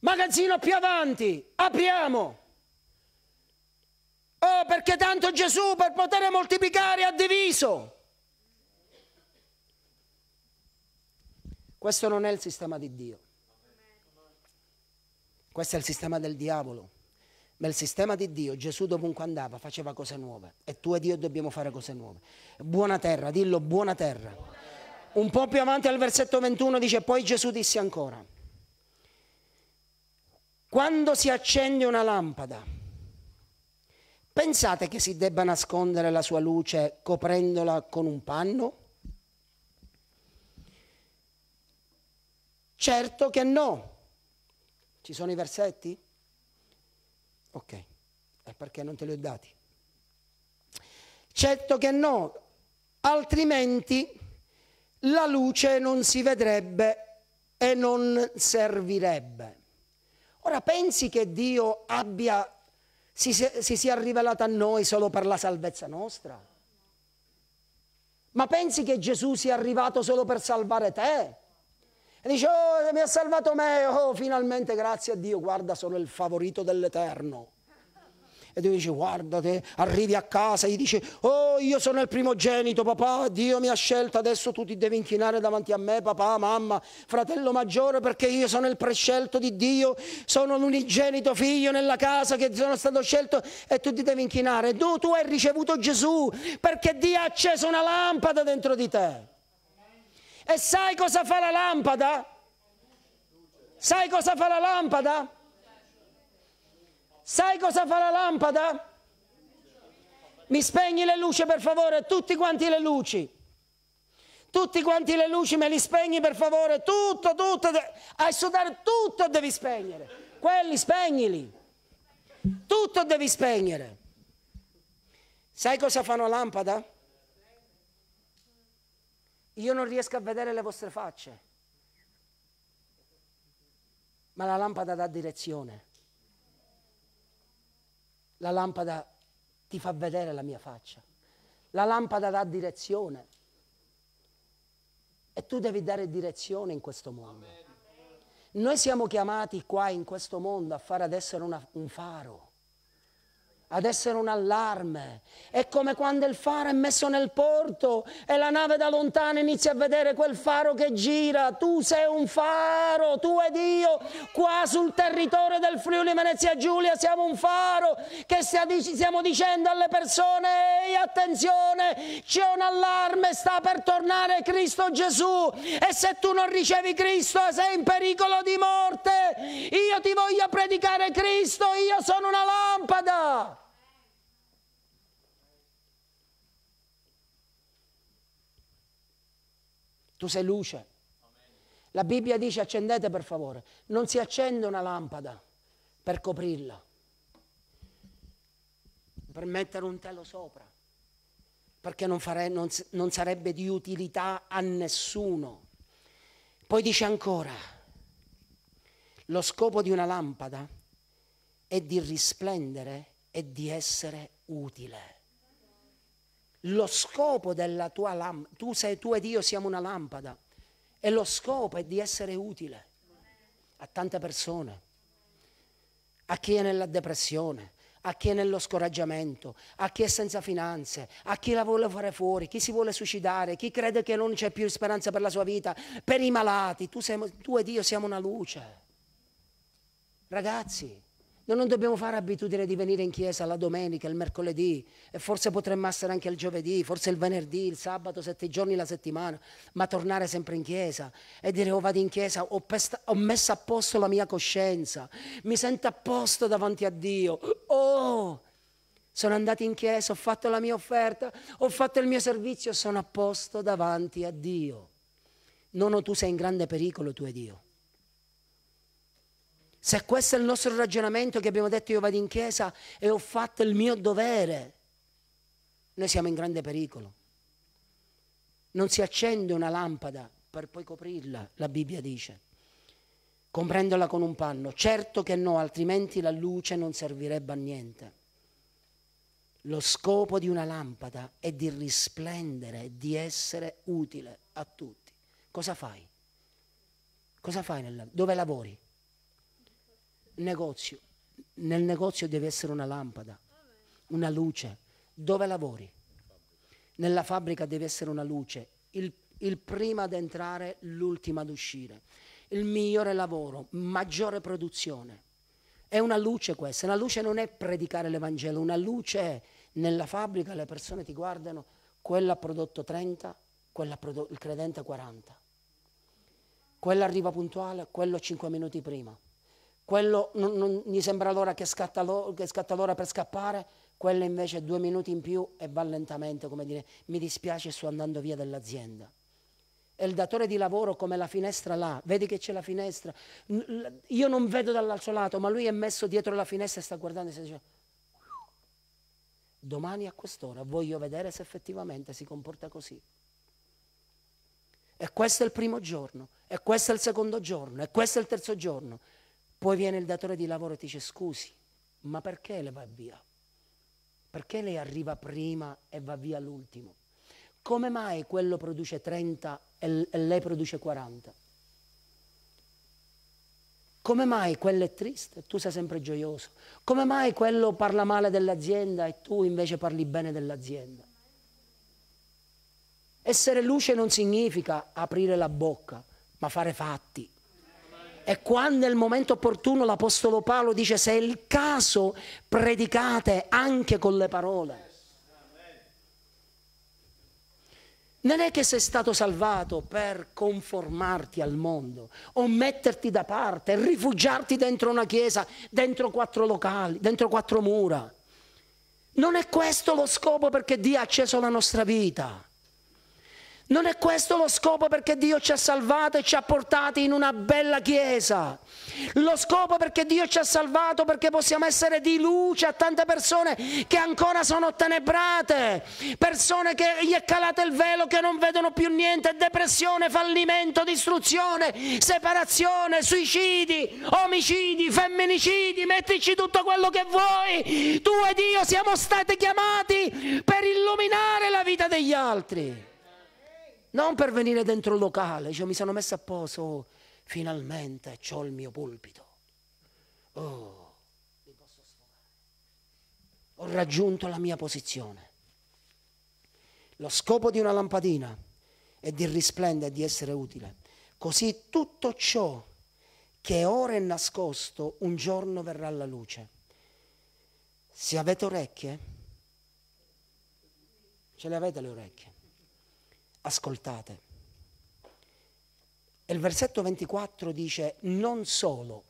magazzino più avanti, apriamo. Oh, perché tanto Gesù per poter moltiplicare ha diviso. Questo non è il sistema di Dio. Questo è il sistema del diavolo. Ma il sistema di Dio Gesù dovunque andava faceva cose nuove e tu e Dio dobbiamo fare cose nuove. Buona terra, dillo buona terra. Un po' più avanti al versetto 21 dice poi Gesù disse ancora, quando si accende una lampada, Pensate che si debba nascondere la sua luce coprendola con un panno? Certo che no. Ci sono i versetti? Ok, è perché non te li ho dati. Certo che no, altrimenti la luce non si vedrebbe e non servirebbe. Ora pensi che Dio abbia si, si sia rivelata a noi solo per la salvezza nostra. Ma pensi che Gesù sia arrivato solo per salvare te? E dici, oh, mi ha salvato me, oh, finalmente grazie a Dio, guarda, sono il favorito dell'Eterno e Dio dice guarda te, arrivi a casa e gli dice oh io sono il primogenito papà, Dio mi ha scelto, adesso tu ti devi inchinare davanti a me papà, mamma, fratello maggiore perché io sono il prescelto di Dio, sono l'unigenito figlio nella casa che sono stato scelto e tu ti devi inchinare, tu, tu hai ricevuto Gesù perché Dio ha acceso una lampada dentro di te. E sai cosa fa la lampada? Sai cosa fa la lampada? Sai cosa fa la lampada? Mi spegni le luci per favore, tutti quanti le luci. Tutti quanti le luci me li spegni per favore, tutto, tutto, a sudare tutto devi spegnere. Quelli spegnili. Tutto devi spegnere. Sai cosa fa una lampada? Io non riesco a vedere le vostre facce, ma la lampada dà direzione. La lampada ti fa vedere la mia faccia. La lampada dà direzione. E tu devi dare direzione in questo mondo. Noi siamo chiamati qua in questo mondo a fare ad essere una, un faro ad essere un allarme. È come quando il faro è messo nel porto e la nave da lontano inizia a vedere quel faro che gira. Tu sei un faro, tu ed io, qua sul territorio del Friuli Venezia Giulia siamo un faro che stiamo dicendo alle persone, ehi attenzione, c'è un allarme, sta per tornare Cristo Gesù e se tu non ricevi Cristo sei in pericolo di morte. Io ti voglio predicare Cristo, io sono una lampada. Tu sei luce. La Bibbia dice accendete per favore. Non si accende una lampada per coprirla, per mettere un telo sopra, perché non, fare, non, non sarebbe di utilità a nessuno. Poi dice ancora, lo scopo di una lampada è di risplendere e di essere utile lo scopo della tua lampada, tu sei tu ed io siamo una lampada e lo scopo è di essere utile a tante persone, a chi è nella depressione, a chi è nello scoraggiamento, a chi è senza finanze, a chi la vuole fare fuori, chi si vuole suicidare, chi crede che non c'è più speranza per la sua vita, per i malati, tu, sei, tu ed io siamo una luce. Ragazzi, noi non dobbiamo fare abitudine di venire in chiesa la domenica, il mercoledì, e forse potremmo essere anche il giovedì, forse il venerdì, il sabato, sette giorni la settimana, ma tornare sempre in chiesa e dire oh vado in chiesa, ho, pesta- ho messo a posto la mia coscienza, mi sento a posto davanti a Dio. Oh, sono andato in chiesa, ho fatto la mia offerta, ho fatto il mio servizio, sono a posto davanti a Dio. Nono, tu sei in grande pericolo, tu e Dio. Se questo è il nostro ragionamento che abbiamo detto io vado in chiesa e ho fatto il mio dovere, noi siamo in grande pericolo. Non si accende una lampada per poi coprirla, la Bibbia dice. Comprendola con un panno. Certo che no, altrimenti la luce non servirebbe a niente. Lo scopo di una lampada è di risplendere, di essere utile a tutti. Cosa fai? Cosa fai? Nella... Dove lavori? negozio. Nel negozio deve essere una lampada, una luce. Dove lavori? Nella fabbrica deve essere una luce. Il, il prima ad entrare, l'ultima ad uscire. Il migliore lavoro, maggiore produzione. È una luce questa. Una luce non è predicare l'Evangelo, una luce è nella fabbrica le persone ti guardano, quella ha prodotto 30, quella prodotto, il credente 40. Quella arriva puntuale, quello 5 minuti prima quello non, non, gli sembra l'ora che scatta, lo, che scatta l'ora per scappare, quello invece due minuti in più e va lentamente, come dire, mi dispiace sto andando via dall'azienda. E il datore di lavoro come la finestra là, vedi che c'è la finestra, io non vedo dall'altro lato, ma lui è messo dietro la finestra e sta guardando e si dice, domani a quest'ora voglio vedere se effettivamente si comporta così. E questo è il primo giorno, e questo è il secondo giorno, e questo è il terzo giorno. Poi viene il datore di lavoro e ti dice scusi, ma perché le va via? Perché lei arriva prima e va via l'ultimo? Come mai quello produce 30 e lei produce 40? Come mai quello è triste e tu sei sempre gioioso? Come mai quello parla male dell'azienda e tu invece parli bene dell'azienda? Essere luce non significa aprire la bocca, ma fare fatti. E quando nel momento opportuno l'Apostolo Paolo dice se è il caso predicate anche con le parole. Non è che sei stato salvato per conformarti al mondo o metterti da parte, rifugiarti dentro una chiesa, dentro quattro locali, dentro quattro mura. Non è questo lo scopo perché Dio ha acceso la nostra vita. Non è questo lo scopo perché Dio ci ha salvato e ci ha portati in una bella chiesa. Lo scopo perché Dio ci ha salvato perché possiamo essere di luce a tante persone che ancora sono tenebrate, persone che gli è calato il velo, che non vedono più niente, depressione, fallimento, distruzione, separazione, suicidi, omicidi, femminicidi, mettici tutto quello che vuoi. Tu e Dio siamo stati chiamati per illuminare la vita degli altri. Non per venire dentro il locale, cioè mi sono messo a posto, oh, finalmente ho il mio pulpito. Oh, mi posso sfogare. Ho raggiunto la mia posizione. Lo scopo di una lampadina è di risplendere, di essere utile. Così tutto ciò che ora è nascosto un giorno verrà alla luce. Se avete orecchie, ce le avete le orecchie ascoltate. E il versetto 24 dice non solo,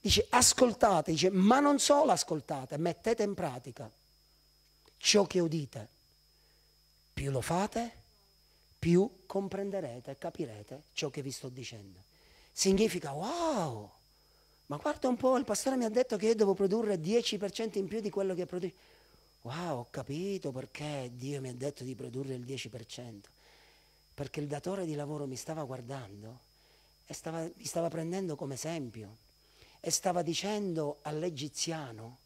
dice ascoltate, dice ma non solo ascoltate, mettete in pratica ciò che udite. Più lo fate, più comprenderete e capirete ciò che vi sto dicendo. Significa wow, ma guarda un po', il pastore mi ha detto che io devo produrre 10% in più di quello che produco wow, ho capito perché Dio mi ha detto di produrre il 10%, perché il datore di lavoro mi stava guardando e stava, mi stava prendendo come esempio e stava dicendo all'egiziano,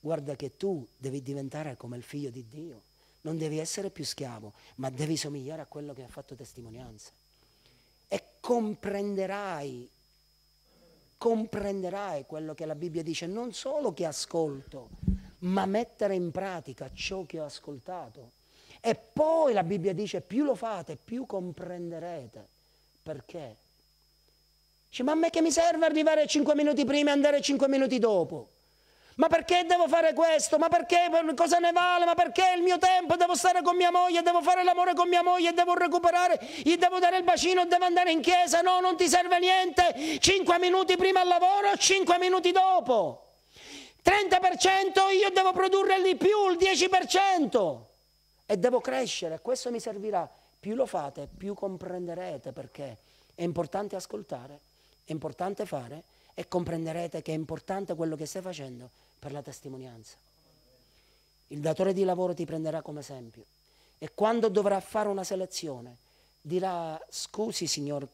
guarda che tu devi diventare come il figlio di Dio, non devi essere più schiavo, ma devi somigliare a quello che ha fatto testimonianza. E comprenderai, comprenderai quello che la Bibbia dice, non solo che ascolto, ma mettere in pratica ciò che ho ascoltato. E poi la Bibbia dice più lo fate, più comprenderete. Perché? Dice, ma a me che mi serve arrivare 5 minuti prima e andare 5 minuti dopo? Ma perché devo fare questo? Ma perché? Cosa ne vale? Ma perché è il mio tempo? Devo stare con mia moglie, devo fare l'amore con mia moglie, devo recuperare, gli devo dare il bacino, devo andare in chiesa. No, non ti serve niente. Cinque minuti prima al lavoro, cinque minuti dopo. 30% io devo produrre di più, il 10%. E devo crescere, questo mi servirà. Più lo fate, più comprenderete perché è importante ascoltare, è importante fare e comprenderete che è importante quello che stai facendo per la testimonianza. Il datore di lavoro ti prenderà come esempio e quando dovrà fare una selezione dirà scusi signor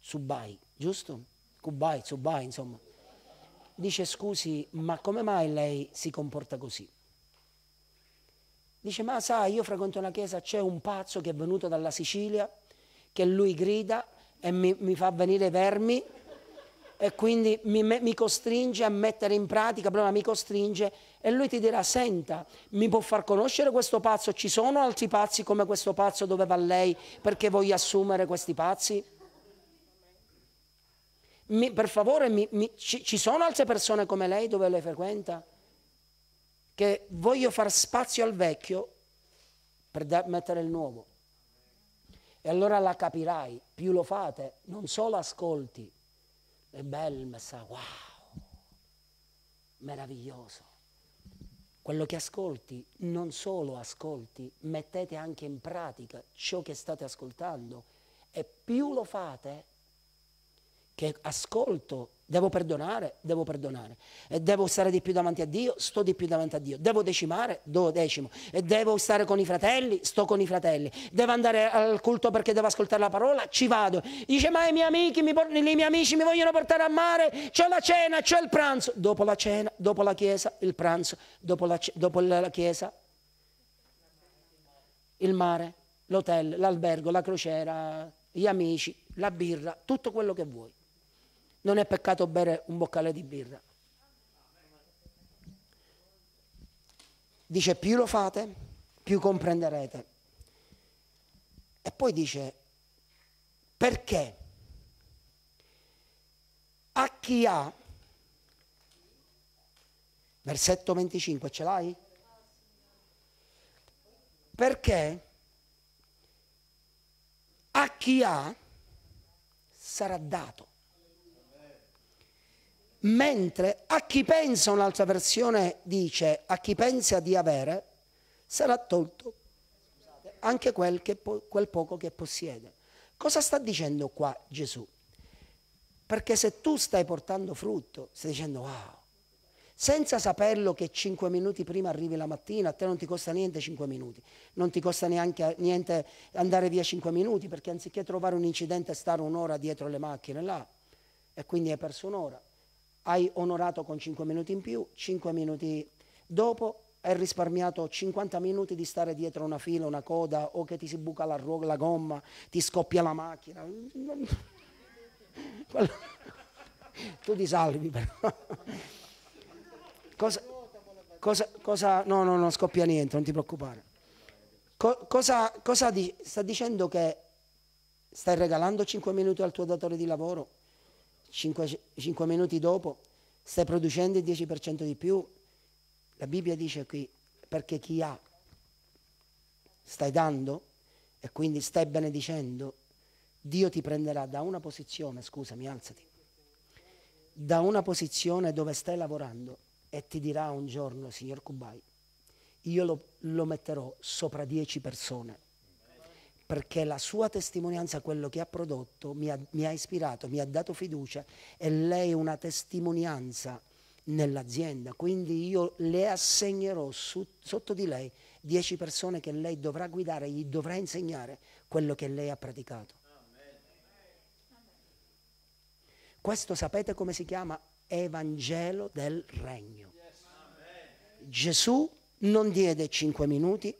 Subai, giusto? Kubai, Subai, insomma dice scusi, ma come mai lei si comporta così? Dice, ma sai, io frequento una chiesa, c'è un pazzo che è venuto dalla Sicilia, che lui grida e mi, mi fa venire i vermi e quindi mi, mi, costringe a mettere in pratica, prima mi costringe e lui ti dirà, senta, mi può far conoscere questo pazzo? Ci sono altri pazzi come questo pazzo dove va lei perché voglio assumere questi pazzi? mi, per favore, mi, mi, ci, ci sono altre persone come lei dove le frequenta? Che voglio far spazio al vecchio per da- mettere il nuovo. E allora la capirai, più lo fate, non solo ascolti, è bello il messaggio, wow, meraviglioso. Quello che ascolti, non solo ascolti, mettete anche in pratica ciò che state ascoltando e più lo fate, che ascolto, devo perdonare, devo perdonare, e devo stare di più davanti a Dio, sto di più davanti a Dio, devo decimare, do decimo, e devo stare con i fratelli, sto con i fratelli, devo andare al culto perché devo ascoltare la parola, ci vado. Dice ma i miei amici, mi por- i miei amici mi vogliono portare a mare, c'ho la cena, c'ho il pranzo, dopo la cena, dopo la chiesa, il pranzo, dopo la, dopo la chiesa, il mare, l'hotel, l'albergo, la crociera, gli amici, la birra, tutto quello che vuoi non è peccato bere un boccale di birra. Dice più lo fate, più comprenderete. E poi dice perché a chi ha, versetto 25, ce l'hai? Perché a chi ha sarà dato Mentre a chi pensa un'altra versione dice a chi pensa di avere sarà tolto anche quel, po quel poco che possiede. Cosa sta dicendo qua Gesù? Perché se tu stai portando frutto, stai dicendo wow, senza saperlo che 5 minuti prima arrivi la mattina, a te non ti costa niente 5 minuti, non ti costa neanche niente andare via 5 minuti perché anziché trovare un incidente stare un'ora dietro le macchine là e quindi hai perso un'ora hai onorato con 5 minuti in più, 5 minuti dopo hai risparmiato 50 minuti di stare dietro una fila, una coda o che ti si buca la, ruola, la gomma, ti scoppia la macchina. tu ti salvi però. Cosa, cosa, cosa, no, no, non scoppia niente, non ti preoccupare. Co, cosa, cosa di, sta dicendo che stai regalando 5 minuti al tuo datore di lavoro? 5, 5 minuti dopo stai producendo il 10% di più. La Bibbia dice qui, perché chi ha stai dando e quindi stai benedicendo, Dio ti prenderà da una posizione, scusami, alzati, da una posizione dove stai lavorando e ti dirà un giorno, signor Kubai, io lo, lo metterò sopra 10 persone perché la sua testimonianza, quello che ha prodotto, mi ha, mi ha ispirato, mi ha dato fiducia e lei è una testimonianza nell'azienda, quindi io le assegnerò su, sotto di lei dieci persone che lei dovrà guidare, gli dovrà insegnare quello che lei ha praticato. Questo sapete come si chiama? Evangelo del Regno. Gesù non diede cinque minuti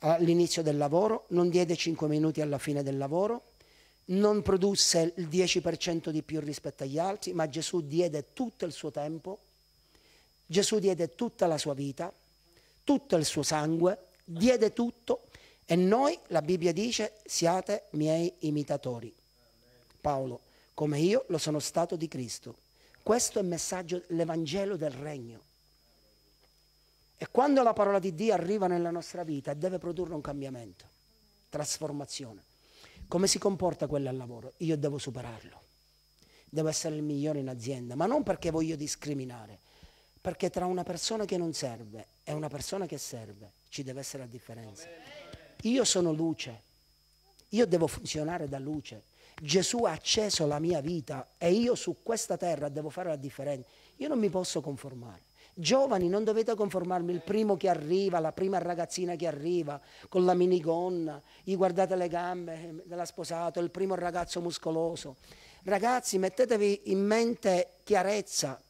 all'inizio del lavoro, non diede 5 minuti alla fine del lavoro, non produsse il 10% di più rispetto agli altri, ma Gesù diede tutto il suo tempo, Gesù diede tutta la sua vita, tutto il suo sangue, diede tutto e noi, la Bibbia dice, siate miei imitatori. Paolo, come io lo sono stato di Cristo. Questo è il messaggio, l'Evangelo del Regno. E quando la parola di Dio arriva nella nostra vita deve produrre un cambiamento, trasformazione. Come si comporta quello al lavoro? Io devo superarlo. Devo essere il migliore in azienda, ma non perché voglio discriminare, perché tra una persona che non serve e una persona che serve ci deve essere la differenza. Io sono luce, io devo funzionare da luce. Gesù ha acceso la mia vita e io su questa terra devo fare la differenza. Io non mi posso conformare. Giovani, non dovete conformarmi, il primo che arriva, la prima ragazzina che arriva, con la minigonna, gli guardate le gambe della eh, sposata, il primo ragazzo muscoloso. Ragazzi, mettetevi in mente chiarezza,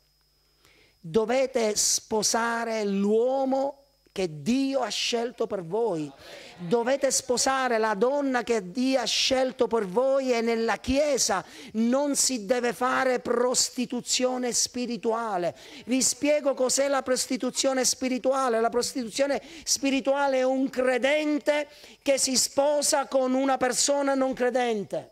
dovete sposare l'uomo che Dio ha scelto per voi. Dovete sposare la donna che Dio ha scelto per voi e nella Chiesa non si deve fare prostituzione spirituale. Vi spiego cos'è la prostituzione spirituale. La prostituzione spirituale è un credente che si sposa con una persona non credente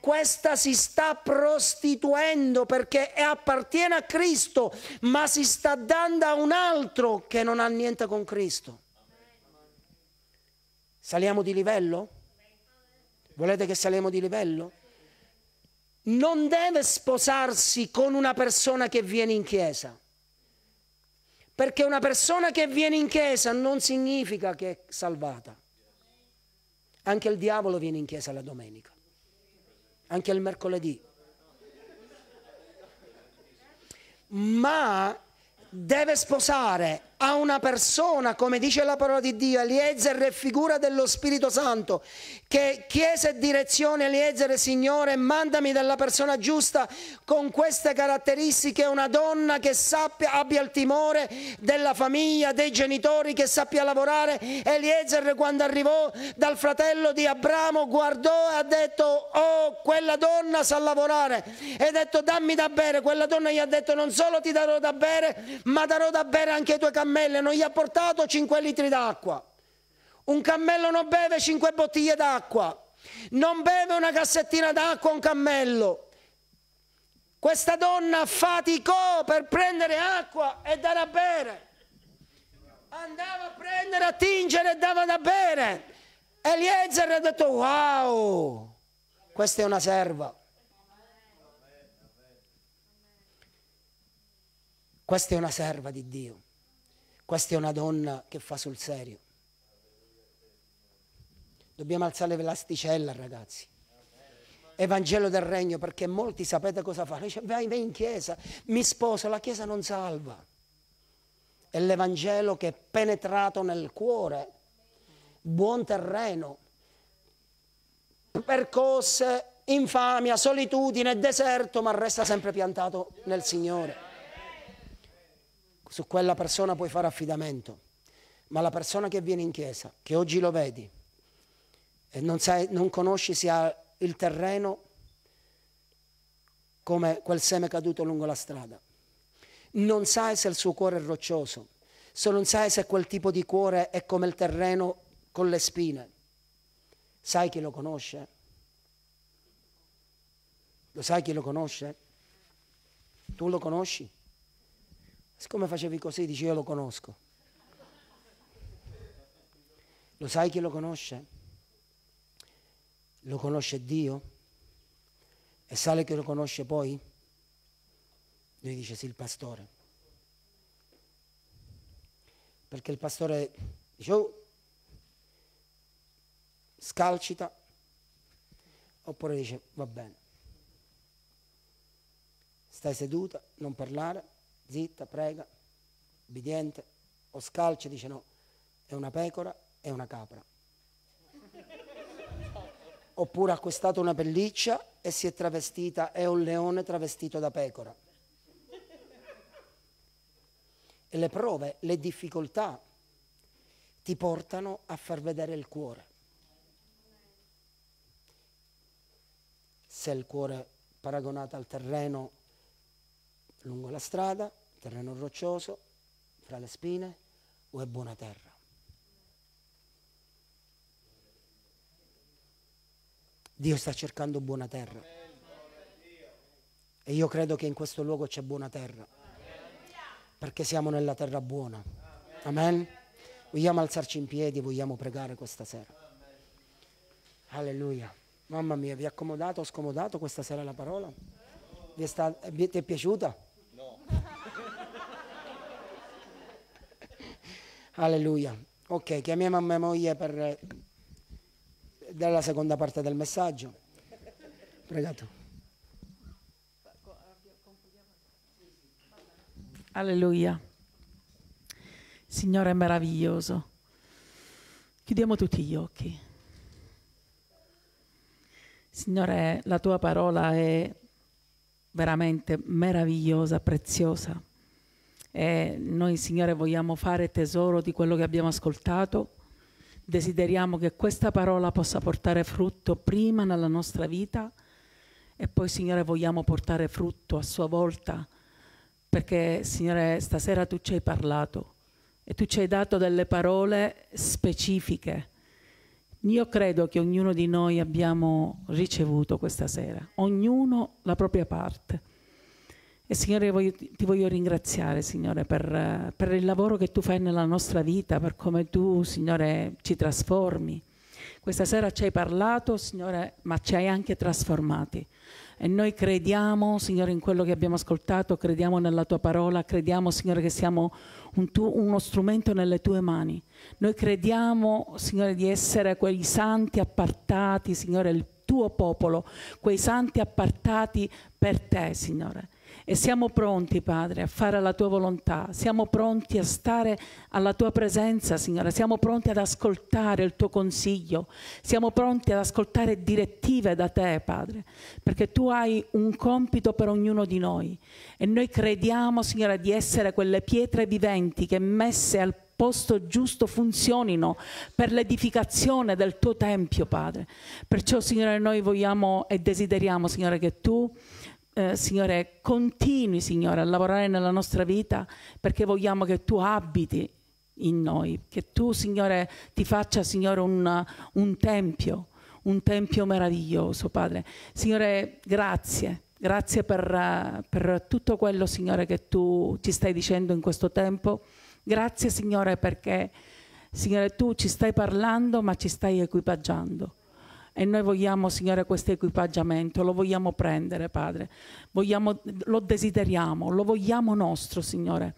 questa si sta prostituendo perché appartiene a Cristo, ma si sta dando a un altro che non ha niente con Cristo. Saliamo di livello? Volete che saliamo di livello? Non deve sposarsi con una persona che viene in chiesa. Perché una persona che viene in chiesa non significa che è salvata. Anche il diavolo viene in chiesa la domenica anche il mercoledì. Ma deve sposare a una persona, come dice la parola di Dio, Eliezer è figura dello Spirito Santo, che chiese direzione Eliezer, Signore, mandami dalla persona giusta con queste caratteristiche, una donna che sappia, abbia il timore della famiglia, dei genitori, che sappia lavorare. Eliezer quando arrivò dal fratello di Abramo guardò e ha detto, oh, quella donna sa lavorare, e ha detto dammi da bere, quella donna gli ha detto non solo ti darò da bere, ma darò da bere anche ai tuoi cammini cammello non gli ha portato 5 litri d'acqua. Un cammello non beve 5 bottiglie d'acqua. Non beve una cassettina d'acqua un cammello. Questa donna faticò per prendere acqua e dare a bere. Andava a prendere, a tingere e dava da bere. Eliezer ha detto, wow, questa è una serva. Questa è una serva di Dio. Questa è una donna che fa sul serio. Dobbiamo alzare l'asticella, ragazzi. Evangelo del Regno, perché molti sapete cosa fanno. Dice, vai, vai in chiesa, mi sposo, la chiesa non salva. È l'Evangelo che è penetrato nel cuore, buon terreno, percosse, infamia, solitudine, deserto, ma resta sempre piantato nel Signore su quella persona puoi fare affidamento, ma la persona che viene in chiesa, che oggi lo vedi e non, sai, non conosci se ha il terreno come quel seme caduto lungo la strada, non sai se il suo cuore è roccioso, se non sai se quel tipo di cuore è come il terreno con le spine, sai chi lo conosce? Lo sai chi lo conosce? Tu lo conosci? Siccome facevi così, dice io lo conosco. Lo sai chi lo conosce? Lo conosce Dio? E sale che lo conosce poi? Lui dice sì, il pastore. Perché il pastore dice, oh, scalcita, oppure dice va bene, stai seduta, non parlare, zitta, prega, obbediente, o scalcia, dice no, è una pecora, è una capra. Oppure ha acquistato una pelliccia e si è travestita, è un leone travestito da pecora. E le prove, le difficoltà ti portano a far vedere il cuore. Se il cuore paragonato al terreno lungo la strada, terreno roccioso, fra le spine o è buona terra? Dio sta cercando buona terra. E io credo che in questo luogo c'è buona terra. Perché siamo nella terra buona. Amen. Vogliamo alzarci in piedi vogliamo pregare questa sera. Alleluia. Mamma mia, vi ha accomodato o scomodato questa sera la parola? Vi è, sta, vi è, ti è piaciuta? Alleluia. Ok, chiamiamo a mia moglie per eh, dare la seconda parte del messaggio. Pregato. Alleluia. Signore è meraviglioso. Chiudiamo tutti gli occhi. Signore, la tua parola è veramente meravigliosa, preziosa. E eh, noi, Signore, vogliamo fare tesoro di quello che abbiamo ascoltato. Desideriamo che questa parola possa portare frutto prima nella nostra vita e poi, Signore, vogliamo portare frutto a sua volta perché, Signore, stasera tu ci hai parlato e tu ci hai dato delle parole specifiche. Io credo che ognuno di noi abbiamo ricevuto questa sera, ognuno la propria parte. E Signore, voglio, ti voglio ringraziare, Signore, per, per, il lavoro che tu fai nella nostra vita, per come tu, Signore, ci trasformi. Questa sera ci hai parlato, Signore, ma ci hai anche trasformati. E noi crediamo, Signore, in quello che abbiamo ascoltato, crediamo nella tua parola, crediamo, Signore, che siamo un tu, uno strumento nelle tue mani. Noi crediamo, Signore, di essere quei santi appartati, Signore, il tuo popolo, quei santi appartati per te, Signore. E siamo pronti, Padre, a fare la tua volontà, siamo pronti a stare alla tua presenza, Signore, siamo pronti ad ascoltare il tuo consiglio, siamo pronti ad ascoltare direttive da te, Padre, perché tu hai un compito per ognuno di noi e noi crediamo, Signore, di essere quelle pietre viventi che messe al posto giusto funzionino per l'edificazione del tuo Tempio, Padre. Perciò, Signore, noi vogliamo e desideriamo, Signore, che tu eh, Signore, continui, Signore, a lavorare nella nostra vita perché vogliamo che tu abiti in noi, che tu, Signore, ti faccia, Signore, un, un tempio, un tempio meraviglioso, Padre. Signore, grazie. Grazie per, per, tutto quello, Signore, che tu ci stai dicendo in questo tempo. Grazie, Signore, perché, Signore, tu ci stai parlando, ma ci stai equipaggiando. E noi vogliamo, Signore, questo equipaggiamento, lo vogliamo prendere, Padre. Vogliamo, lo desideriamo, lo vogliamo nostro, Signore.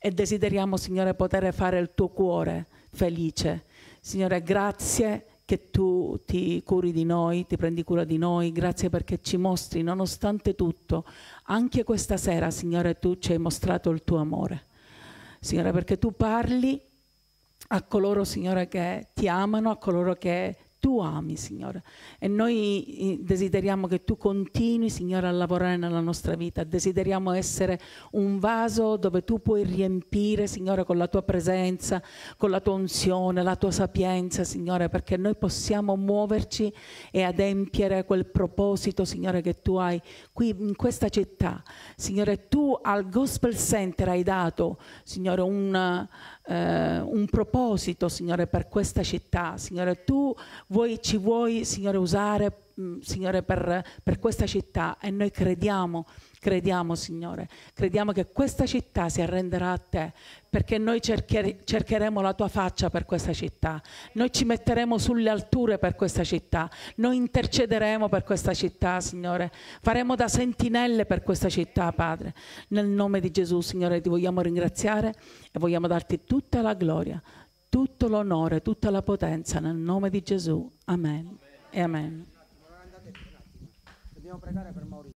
E desideriamo, Signore, poter fare il tuo cuore felice. Signore, grazie che tu ti curi di noi, ti prendi cura di noi, grazie perché ci mostri, nonostante tutto, anche questa sera, Signore, tu ci hai mostrato il tuo amore. Signore, perché tu parli a coloro, Signore, che ti amano, a coloro che tu ami, Signore. E noi eh, desideriamo che tu continui, Signore, a lavorare nella nostra vita. Desideriamo essere un vaso dove tu puoi riempire, Signore, con la tua presenza, con la tua unzione, la tua sapienza, Signore, perché noi possiamo muoverci e adempiere quel proposito, Signore, che tu hai qui in questa città. Signore, tu al Gospel Center hai dato, Signore, un eh, un proposito, Signore, per questa città. Signore, tu vuoi, ci vuoi, Signore, usare, mh, mm, Signore, per, per questa città e noi crediamo Crediamo, Signore, crediamo che questa città si arrenderà a te, perché noi cerchere, cercheremo la tua faccia per questa città, noi ci metteremo sulle alture per questa città, noi intercederemo per questa città, Signore, faremo da sentinelle per questa città, Padre. Nel nome di Gesù, Signore, ti vogliamo ringraziare e vogliamo darti tutta la gloria, tutto l'onore, tutta la potenza, nel nome di Gesù. Amen. amen. E amen. Dobbiamo pregare per Maurizio.